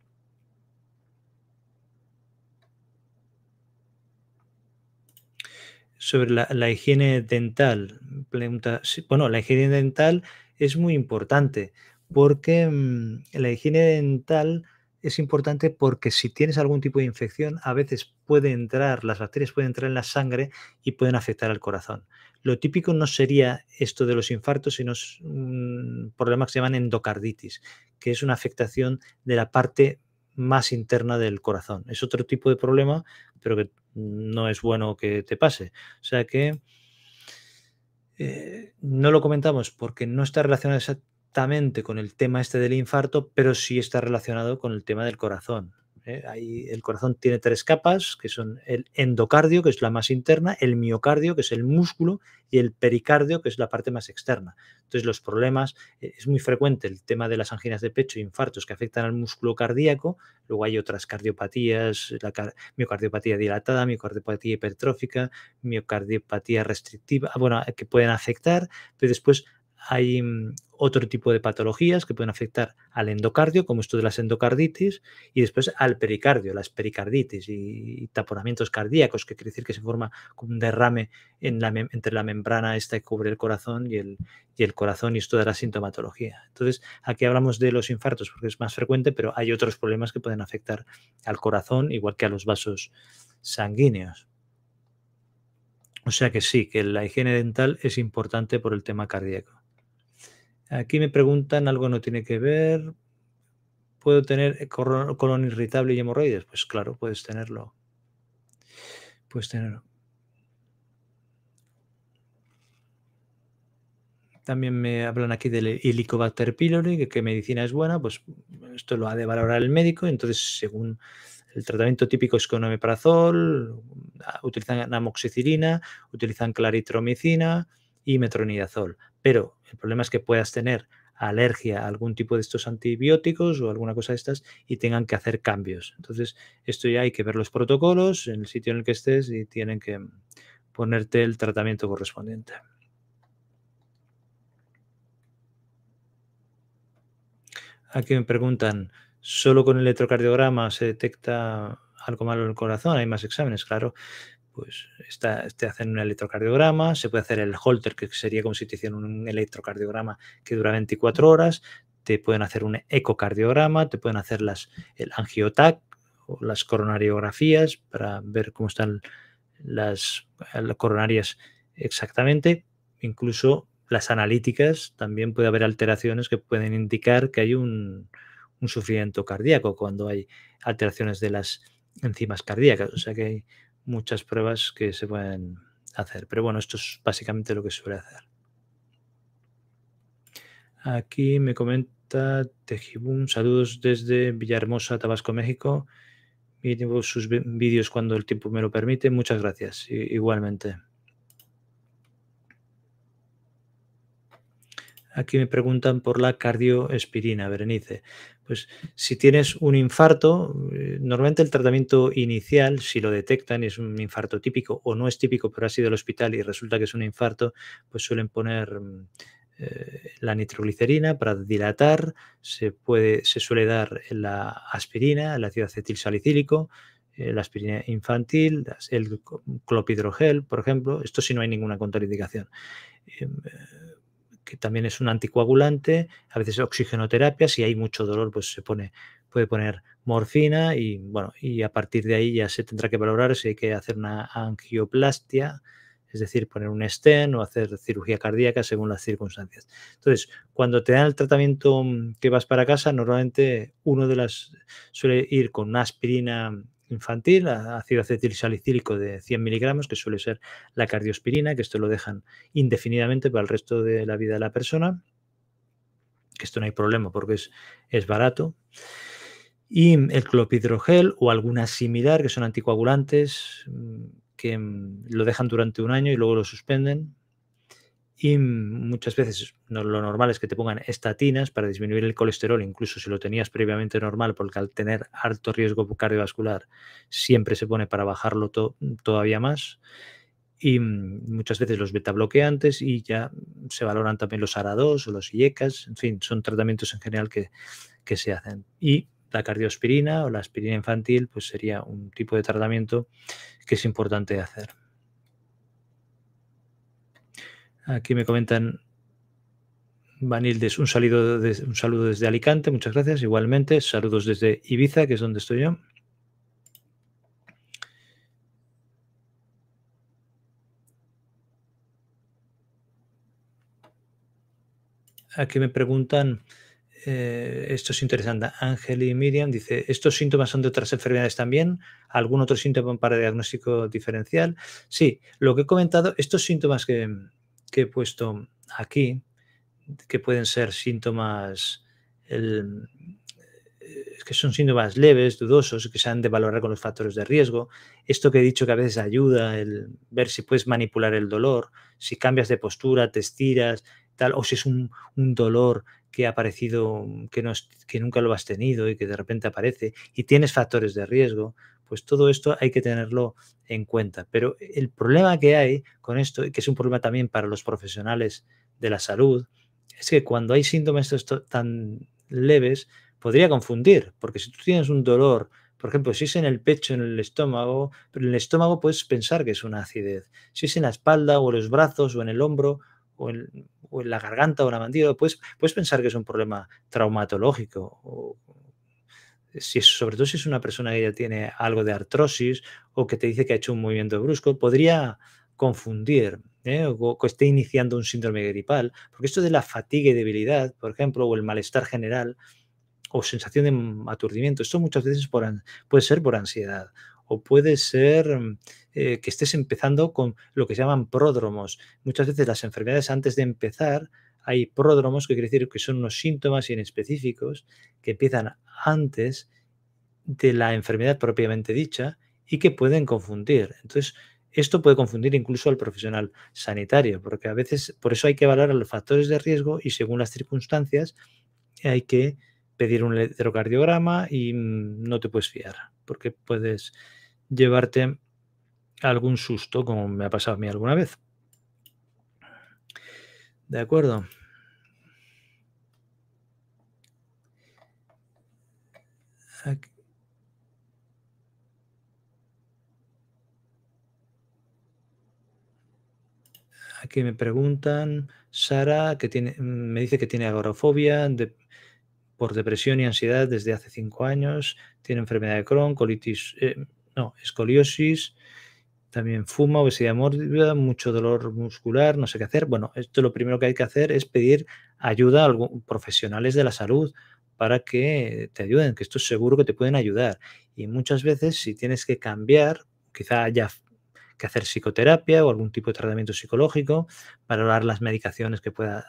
sobre la, higiene dental. Pregunta, bueno, la higiene dental es muy importante porque mm, la higiene dental es importante porque si tienes algún tipo de infección, a veces puede entrar, las bacterias pueden entrar en la sangre y pueden afectar al corazón. Lo típico no sería esto de los infartos, sino un problema que se llaman endocarditis, que es una afectación de la parte más interna del corazón. Es otro tipo de problema, pero que no es bueno que te pase. O sea que eh, no lo comentamos porque no está relacionado exactamente con el tema este del infarto, pero sí está relacionado con el tema del corazón. ¿eh? el corazón tiene tres capas, que son el endocardio, que es la más interna, el miocardio, que es el músculo, y el pericardio, que es la parte más externa. Entonces, los problemas, eh, es muy frecuente el tema de las anginas de pecho, e infartos que afectan al músculo cardíaco, luego hay otras cardiopatías, la miocardiopatía dilatada, miocardiopatía hipertrófica, miocardiopatía restrictiva, bueno, que pueden afectar, pero después hay mm, otro tipo de patologías que pueden afectar al endocardio, como esto de las endocarditis, y después al pericardio, las pericarditis y, taponamientos cardíacos, que quiere decir que se forma un derrame entre la membrana esta que cubre el corazón y el corazón y esto de la sintomatología. Entonces, aquí hablamos de los infartos porque es más frecuente, pero hay otros problemas que pueden afectar al corazón, igual que a los vasos sanguíneos. O sea que sí, que la higiene dental es importante por el tema cardíaco. Aquí me preguntan algo no tiene que ver. ¿Puedo tener eh, colon irritable y hemorroides? Pues claro, puedes tenerlo. Puedes tenerlo. También me hablan aquí del Helicobacter pylori, que, qué medicina es buena, pues esto lo ha de valorar el médico. Entonces, según el tratamiento típico es con omeprazol, ah, utilizan amoxicilina, utilizan claritromicina, y metronidazol. Pero el problema es que puedas tener alergia a algún tipo de estos antibióticos o alguna cosa de estas y tengan que hacer cambios. Entonces, esto ya hay que ver los protocolos en el sitio en el que estés y tienen que mm, ponerte el tratamiento correspondiente. Aquí me preguntan, ¿solo con el electrocardiograma se detecta algo malo en el corazón? ¿Hay más exámenes? Claro pues está, te hacen un electrocardiograma, se puede hacer el holter, que sería como si te hicieran un electrocardiograma que dura 24 horas, te pueden hacer un ecocardiograma, te pueden hacer las, el angiotac o las coronariografías para ver cómo están las, coronarias exactamente, incluso las analíticas, también puede haber alteraciones que pueden indicar que hay un, un sufrimiento cardíaco cuando hay alteraciones de las enzimas cardíacas, o sea que muchas pruebas que se pueden hacer. Pero bueno, esto es básicamente lo que suele hacer. Aquí me comenta Tejibun, saludos desde Villahermosa, Tabasco, México. Miro sus vídeos cuando el tiempo me lo permite. Muchas gracias, igualmente. Aquí me preguntan por la cardioespirina, Berenice. Pues si tienes un infarto, eh, normalmente el tratamiento inicial, si lo detectan es un infarto típico o no es típico, pero ha sido al hospital y resulta que es un infarto, pues suelen poner mm, eh, la nitroglicerina para dilatar, se, puede, se suele dar la aspirina, el ácido acetilsalicílico, eh, la aspirina infantil, el clopidrogel, por ejemplo, esto si no hay ninguna contraindicación. Em, que también es un anticoagulante, a veces oxigenoterapia, si hay mucho dolor, pues se pone, puede poner morfina y bueno, y a partir de ahí ya se tendrá que valorar si hay que hacer una angioplastia, es decir, poner un estén o hacer cirugía cardíaca según las circunstancias. Entonces, cuando te dan el tratamiento mm, que vas para casa, normalmente uno de las suele ir con una aspirina infantil, ácido acetilsalicílico de 100 miligramos, que suele ser la cardiospirina, que esto lo dejan indefinidamente para el resto de la vida de la persona, que esto no hay problema porque es, es barato, y el clopidrogel o alguna similar, que son anticoagulantes, mm, que mm, lo dejan durante un año y luego lo suspenden, y muchas veces lo normal es que te pongan estatinas para disminuir el colesterol, incluso si lo tenías previamente normal, porque al tener alto riesgo cardiovascular siempre se pone para bajarlo todavía más. Y muchas veces los beta bloqueantes y ya se valoran también los ARA2 o los IECAS, en fin, son tratamientos en general que, que se hacen. Y la cardiospirina o la aspirina infantil, pues sería un tipo de tratamiento que es importante hacer. Aquí me comentan Vanildes, un, saludo desde, un saludo desde Alicante, muchas gracias. Igualmente, saludos desde Ibiza, que es donde estoy yo. Aquí me preguntan, eh, esto es interesante, Ángel y Miriam dice, ¿estos síntomas son de otras enfermedades también? ¿Algún otro síntoma para diagnóstico diferencial? Sí, lo que he comentado, estos síntomas que, que he puesto aquí, que pueden ser síntomas, eh, que son síntomas leves, dudosos, que se han de valorar con los factores de riesgo. Esto que he dicho que a veces ayuda, el ver si puedes manipular el dolor, si cambias de postura, te estiras, tal, o si es un, dolor que ha aparecido, que, no, que nunca lo has tenido y que de repente aparece, y tienes factores de riesgo, pues todo esto hay que tenerlo en cuenta. Pero el problema que hay con esto, que es un problema también para los profesionales de la salud, es que cuando hay síntomas tan leves, podría confundir, porque si tú tienes un dolor, por ejemplo, si es en el pecho, en el estómago, pero en el estómago puedes pensar que es una acidez. Si es en la espalda o en los brazos o en el hombro o en, la garganta o la mandíbula, puedes, puedes pensar que es un problema traumatológico sobre todo si es una persona que ya tiene algo de artrosis o que te dice que ha hecho un movimiento brusco, podría confundir ¿eh? o que esté iniciando un síndrome gripal, porque esto de la fatiga y debilidad, por ejemplo, o el malestar general o sensación de aturdimiento, esto muchas veces puede ser por ansiedad o puede ser eh, que estés empezando con lo que se llaman pródromos. Muchas veces las enfermedades antes de empezar hay pródromos, que quiere decir que son unos síntomas inespecíficos que empiezan antes de la enfermedad propiamente dicha y que pueden confundir. Entonces, esto puede confundir incluso al profesional sanitario, porque a veces por eso hay que valorar los factores de riesgo y según las circunstancias hay que pedir un electrocardiograma y mm, no te puedes fiar, porque puedes llevarte algún susto, como me ha pasado a mí alguna vez. ¿De acuerdo? Aquí. me preguntan, Sara, que tiene, mm, me dice que tiene agorafobia por depresión y ansiedad desde hace cinco años, tiene enfermedad de Crohn, colitis, eh, no, escoliosis, también fuma, obesidad mórbida, mucho dolor muscular, no sé qué hacer. Bueno, esto lo primero que hay que hacer es pedir ayuda a algún, profesionales de la salud para que te ayuden, que esto es seguro que te pueden ayudar. Y muchas veces si tienes que cambiar, quizá haya que hacer psicoterapia o algún tipo de tratamiento psicológico, para dar las medicaciones que pueda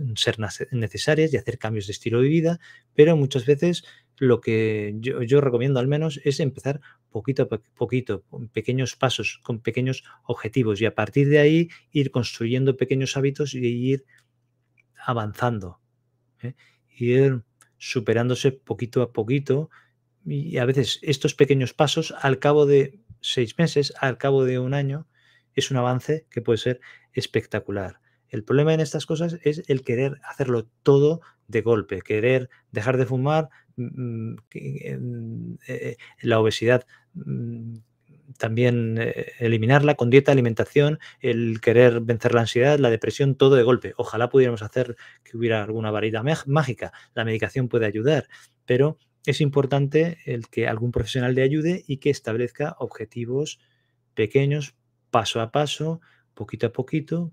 mm, ser necesarias y hacer cambios de estilo de vida, pero muchas veces lo que yo recomiendo al menos es empezar poquito a poquito, con pequeños pasos, con pequeños objetivos y a partir de ahí ir construyendo pequeños hábitos y ir avanzando, ¿eh? ir superándose poquito a poquito y a veces estos pequeños pasos al cabo de seis meses, al cabo de un año, es un avance que puede ser espectacular. El problema en estas cosas es el querer hacerlo todo de golpe, querer dejar de fumar, mm, mm, eh, eh, la obesidad Mm, también eh, eliminarla con dieta, alimentación, el querer vencer la ansiedad, la depresión, todo de golpe. Ojalá pudiéramos hacer que hubiera alguna varita mágica. La medicación puede ayudar, pero es importante el que algún profesional le ayude y que establezca objetivos pequeños, paso a paso, poquito a poquito,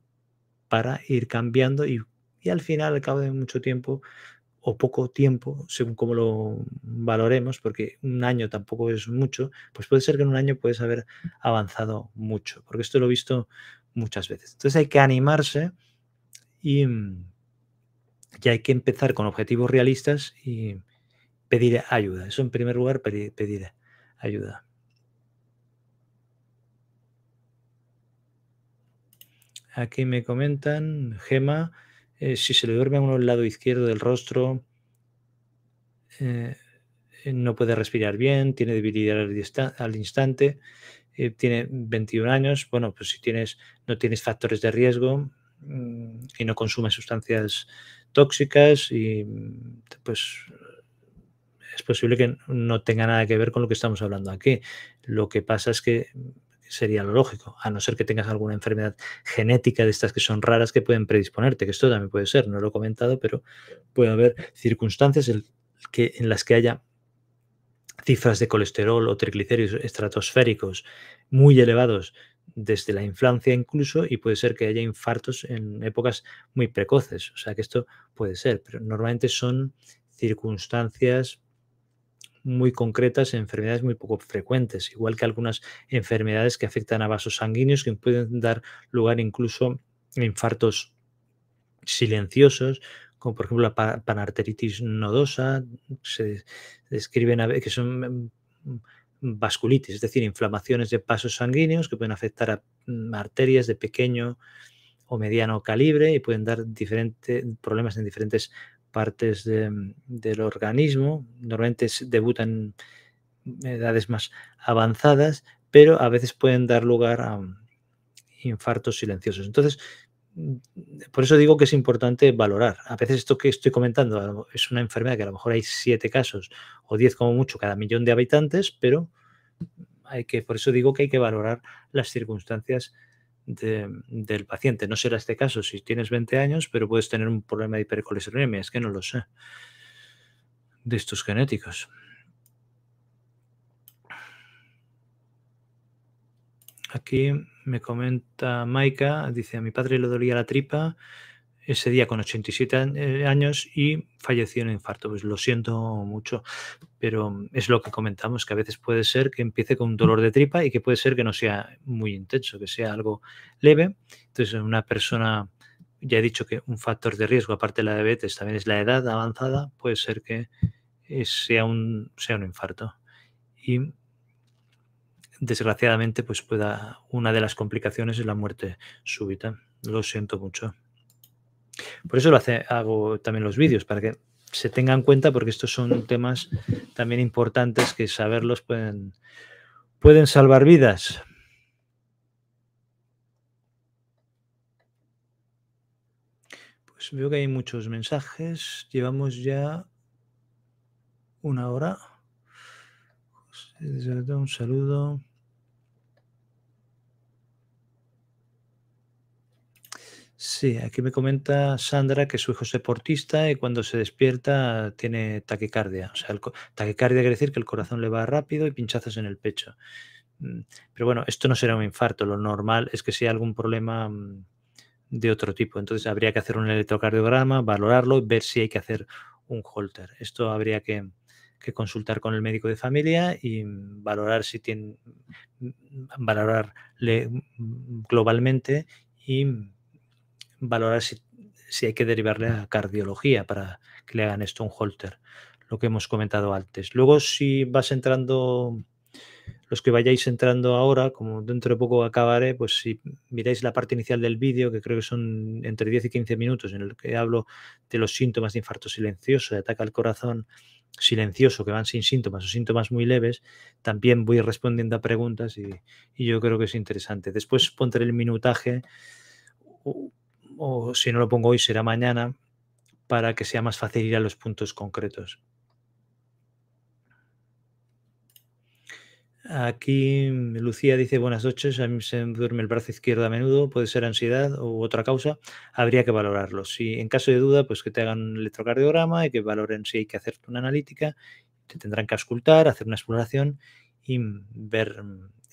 para ir cambiando y, y al final, al cabo de mucho tiempo, o poco tiempo, según cómo lo valoremos, porque un año tampoco es mucho, pues puede ser que en un año puedes haber avanzado mucho, porque esto lo he visto muchas veces. Entonces hay que animarse y, ya hay que empezar con objetivos realistas y pedir ayuda. Eso en primer lugar, pedir ayuda. Aquí me comentan, Gema, eh, si se le duerme a uno el lado izquierdo del rostro, eh, eh, no puede respirar bien, tiene debilidad al, instante, tiene 21 años, bueno, pues si tienes, no tienes factores de riesgo mm, y no consumes sustancias tóxicas pues es posible que no tenga nada que ver con lo que estamos hablando aquí. Lo que pasa es que sería lo lógico, a no ser que tengas alguna enfermedad genética de estas que son raras que pueden predisponerte, que esto también puede ser, no lo he comentado, pero puede haber circunstancias en, las que haya cifras de colesterol o triglicéridos estratosféricos muy elevados desde la infancia incluso y puede ser que haya infartos en épocas muy precoces. O sea que esto puede ser, pero normalmente son circunstancias muy concretas enfermedades muy poco frecuentes, igual que algunas enfermedades que afectan a vasos sanguíneos que pueden dar lugar incluso a infartos silenciosos, como por ejemplo la panarteritis nodosa, se describen que son vasculitis, es decir, inflamaciones de vasos sanguíneos que pueden afectar a mm, arterias de pequeño o mediano calibre y pueden dar diferentes problemas en diferentes partes del organismo. Normalmente debutan en edades más avanzadas, pero a veces pueden dar lugar a infartos silenciosos. Entonces, mm, por eso digo que es importante valorar. A veces esto que estoy comentando es una enfermedad que a lo mejor hay siete casos o diez como mucho cada millón de habitantes, pero hay que, por eso digo que hay que valorar las circunstancias del paciente. No será este caso si tienes 20 años, pero puedes tener un problema de hipercolesterolemia, es que no lo sé, de estos genéticos. Aquí me comenta Maika, dice, a mi padre le dolía la tripa ese día con 87 eh, años y falleció en un infarto. Pues lo siento mucho, pero es lo que comentamos, que a veces puede ser que empiece con un dolor de tripa y que puede ser que no sea muy intenso, que sea algo leve. Entonces, una persona, ya he dicho que un factor de riesgo, aparte de la diabetes, también es la edad avanzada, puede ser que eh, sea un, sea un infarto. Y desgraciadamente, pues pueda, una de las complicaciones es la muerte súbita. Lo siento mucho. Por eso lo hago también los vídeos, para que se tengan en cuenta, porque estos son temas también importantes que saberlos pueden, pueden salvar vidas. Pues veo que hay muchos mensajes. Llevamos ya una hora. Un saludo. Sí, aquí me comenta Sandra que su hijo es deportista y cuando se despierta tiene taquicardia. O sea, taquicardia quiere decir que el corazón le va rápido y pinchazos en el pecho. Mm, pero bueno, esto no será un infarto. Lo normal es que sea algún problema mm, de otro tipo. Entonces habría que hacer un electrocardiograma, valorarlo, y ver si hay que hacer un holter. Esto habría que, consultar con el médico de familia y mm, valorar si tiene valorarle globalmente y valorar si, hay que derivarle a cardiología para que le hagan esto un holter, lo que hemos comentado antes. Luego, si vas entrando los que vayáis entrando ahora, como dentro de poco acabaré, pues si miráis la parte inicial del vídeo, que creo que son entre 10 y 15 minutos, en el que hablo de los síntomas de infarto silencioso, de ataque al corazón silencioso, que van sin síntomas o síntomas muy leves, también voy respondiendo a preguntas y, y yo creo que es interesante. Después pondré el minutaje o si no lo pongo hoy será mañana, para que sea más fácil ir a los puntos concretos. Aquí Lucía dice buenas noches, a mí se me duerme el brazo izquierdo a menudo, puede ser ansiedad u otra causa, habría que valorarlo. Si en caso de duda, pues que te hagan un electrocardiograma y que valoren si hay que hacer una analítica, te tendrán que auscultar, hacer una exploración y ver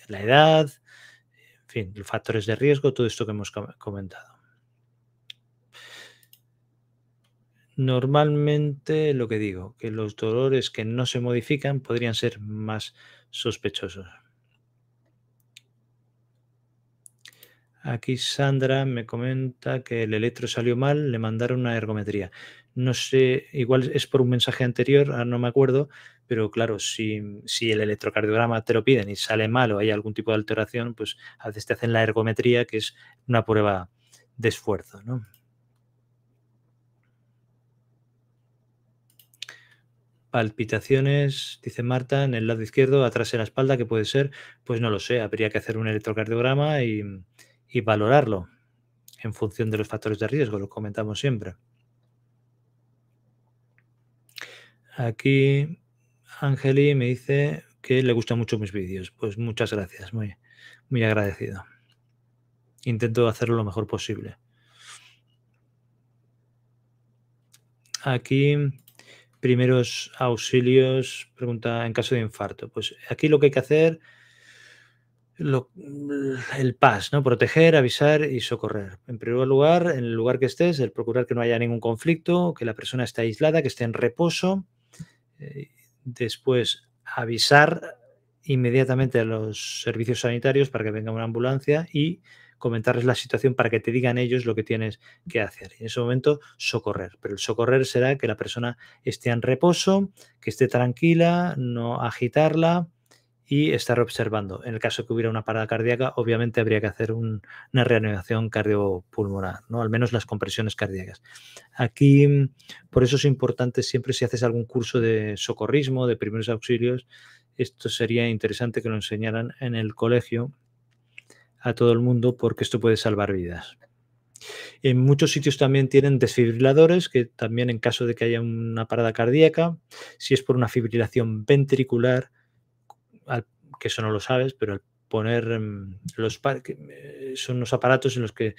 la edad, en fin, factores de riesgo, todo esto que hemos comentado. Normalmente lo que digo, que los dolores que no se modifican podrían ser más sospechosos. Aquí Sandra me comenta que el electro salió mal, le mandaron una ergometría. No sé, igual es por un mensaje anterior, ah, no me acuerdo, pero claro, si, si el electrocardiograma te lo piden y sale mal o hay algún tipo de alteración, pues a veces te hacen la ergometría, que es una prueba de esfuerzo. ¿no? palpitaciones, dice Marta, en el lado izquierdo, atrás en la espalda, que puede ser, pues no lo sé, habría que hacer un electrocardiograma y, valorarlo en función de los factores de riesgo, lo comentamos siempre. Aquí Angeli me dice que le gustan mucho mis vídeos. Pues muchas gracias, muy, muy agradecido. Intento hacerlo lo mejor posible. Aquí primeros auxilios, pregunta en caso de infarto. Pues aquí lo que hay que hacer, el PAS, ¿no? Proteger, avisar y socorrer. En primer lugar, en el lugar que estés, el procurar que no haya ningún conflicto, que la persona esté aislada, que esté en reposo. Eh, después, avisar inmediatamente a los servicios sanitarios para que venga una ambulancia y comentarles la situación para que te digan ellos lo que tienes que hacer. en ese momento, socorrer. Pero el socorrer será que la persona esté en reposo, que esté tranquila, no agitarla y estar observando. En el caso que hubiera una parada cardíaca, obviamente habría que hacer una reanimación cardiopulmonar, ¿no? Al menos las compresiones cardíacas. Aquí, por eso es importante siempre si haces algún curso de socorrismo, de primeros auxilios, esto sería interesante que lo enseñaran en el colegio a todo el mundo porque esto puede salvar vidas. En muchos sitios también tienen desfibriladores que también en caso de que haya una parada cardíaca, si es por una fibrilación ventricular, que eso no lo sabes, pero al poner em, los eh, son los aparatos en los que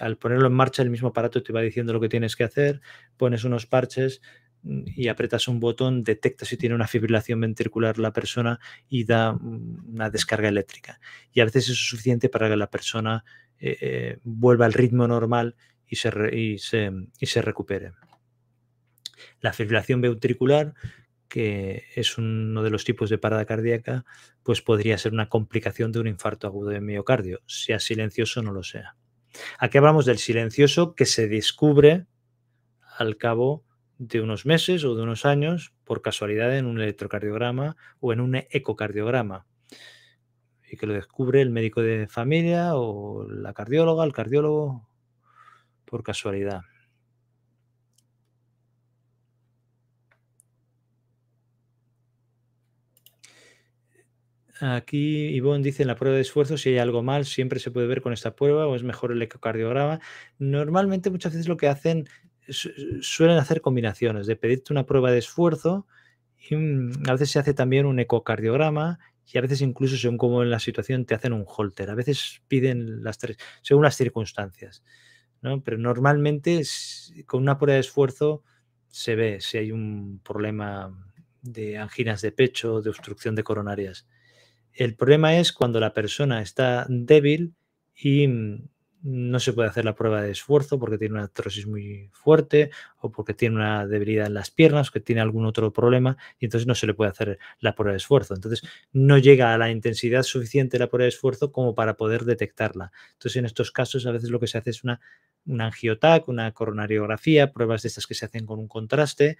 al ponerlo en marcha el mismo aparato te va diciendo lo que tienes que hacer, pones unos parches y apretas un botón, detecta si tiene una fibrilación ventricular la persona y da mm, una descarga eléctrica. Y a veces eso es suficiente para que la persona eh, eh, vuelva al ritmo normal y se, y, se, y se, recupere. La fibrilación ventricular, que es uno de los tipos de parada cardíaca, pues podría ser una complicación de un infarto agudo de miocardio, sea silencioso no lo sea. Aquí hablamos del silencioso que se descubre al cabo de unos meses o de unos años por casualidad en un electrocardiograma o en un ecocardiograma y que lo descubre el médico de familia o la cardióloga, el cardiólogo, por casualidad. Aquí Ivonne dice en la prueba de esfuerzo, si hay algo mal, siempre se puede ver con esta prueba o es mejor el ecocardiograma. Normalmente muchas veces lo que hacen suelen hacer combinaciones de pedirte una prueba de esfuerzo y mm, a veces se hace también un ecocardiograma y a veces incluso según como en la situación te hacen un holter. A veces piden las tres, según las circunstancias. Pero normalmente con una prueba de esfuerzo se ve si hay un problema de anginas de pecho, de obstrucción de coronarias. El problema es cuando la persona está débil y mm, no se puede hacer la prueba de esfuerzo porque tiene una artrosis muy fuerte o porque tiene una debilidad en las piernas o que tiene algún otro problema y entonces no se le puede hacer la prueba de esfuerzo. Entonces no llega a la intensidad suficiente la prueba de esfuerzo como para poder detectarla. Entonces en estos casos a veces lo que se hace es una, una angiotac, una coronariografía, pruebas de estas que se hacen con un contraste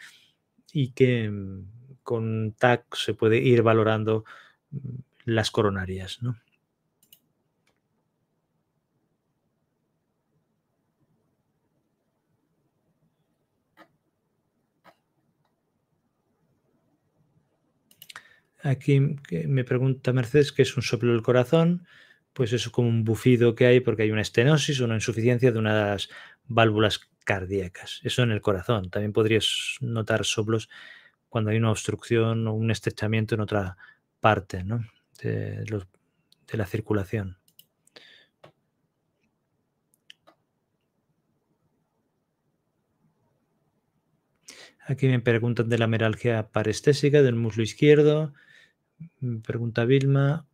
y que mm, con TAC se puede ir valorando mm, las coronarias, ¿no? Aquí me pregunta Mercedes qué es un soplo del corazón. Pues es como un bufido que hay porque hay una estenosis, o una insuficiencia de unas válvulas cardíacas. Eso en el corazón. También podrías notar soplos cuando hay una obstrucción o un estrechamiento en otra parte ¿no? de, de la circulación. Aquí me preguntan de la meralgia parestésica del muslo izquierdo. Mm, pregunta Vilma.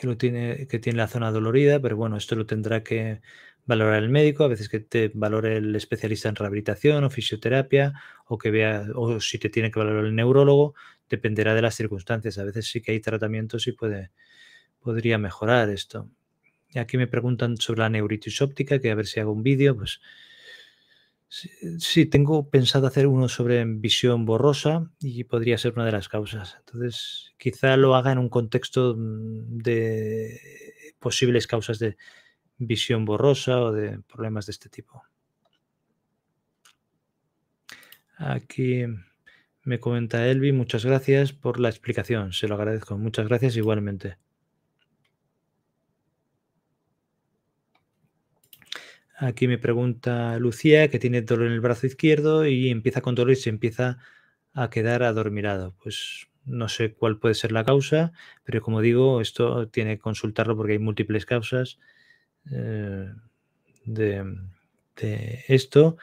Que, tiene, que tiene la zona dolorida, pero bueno, esto lo tendrá que valorar el médico, a veces que te valore el especialista en rehabilitación o fisioterapia, o que vea, o si te tiene que valorar el neurólogo, dependerá de las circunstancias. A veces sí que hay tratamientos y puede, podría mejorar esto. Aquí me preguntan sobre la neuritis óptica, que a ver si hago un vídeo, pues Sí, tengo pensado hacer uno sobre visión borrosa y podría ser una de las causas. Entonces, quizá lo haga en un contexto mm, de posibles causas de visión borrosa o de problemas de este tipo. Aquí me comenta Elvi, muchas gracias por la explicación, se lo agradezco. Muchas gracias igualmente. Aquí me pregunta Lucía que tiene dolor en el brazo izquierdo y empieza con dolor y se empieza a quedar adormirado. Pues no sé cuál puede ser la causa, pero como digo, esto tiene que consultarlo porque hay múltiples causas eh, de, esto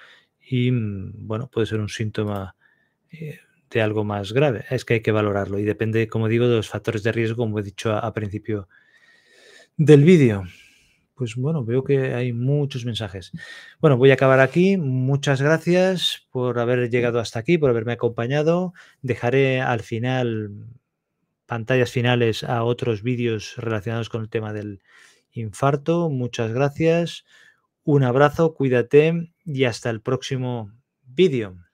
y mm, bueno, puede ser un síntoma eh, de algo más grave. Es que hay que valorarlo y depende, como digo, de los factores de riesgo, como he dicho a principio del vídeo pues bueno, veo que hay muchos mensajes. Bueno, voy a acabar aquí. Muchas gracias por haber llegado hasta aquí, por haberme acompañado. Dejaré al final pantallas finales a otros vídeos relacionados con el tema del infarto. Muchas gracias. Un abrazo, cuídate y hasta el próximo vídeo.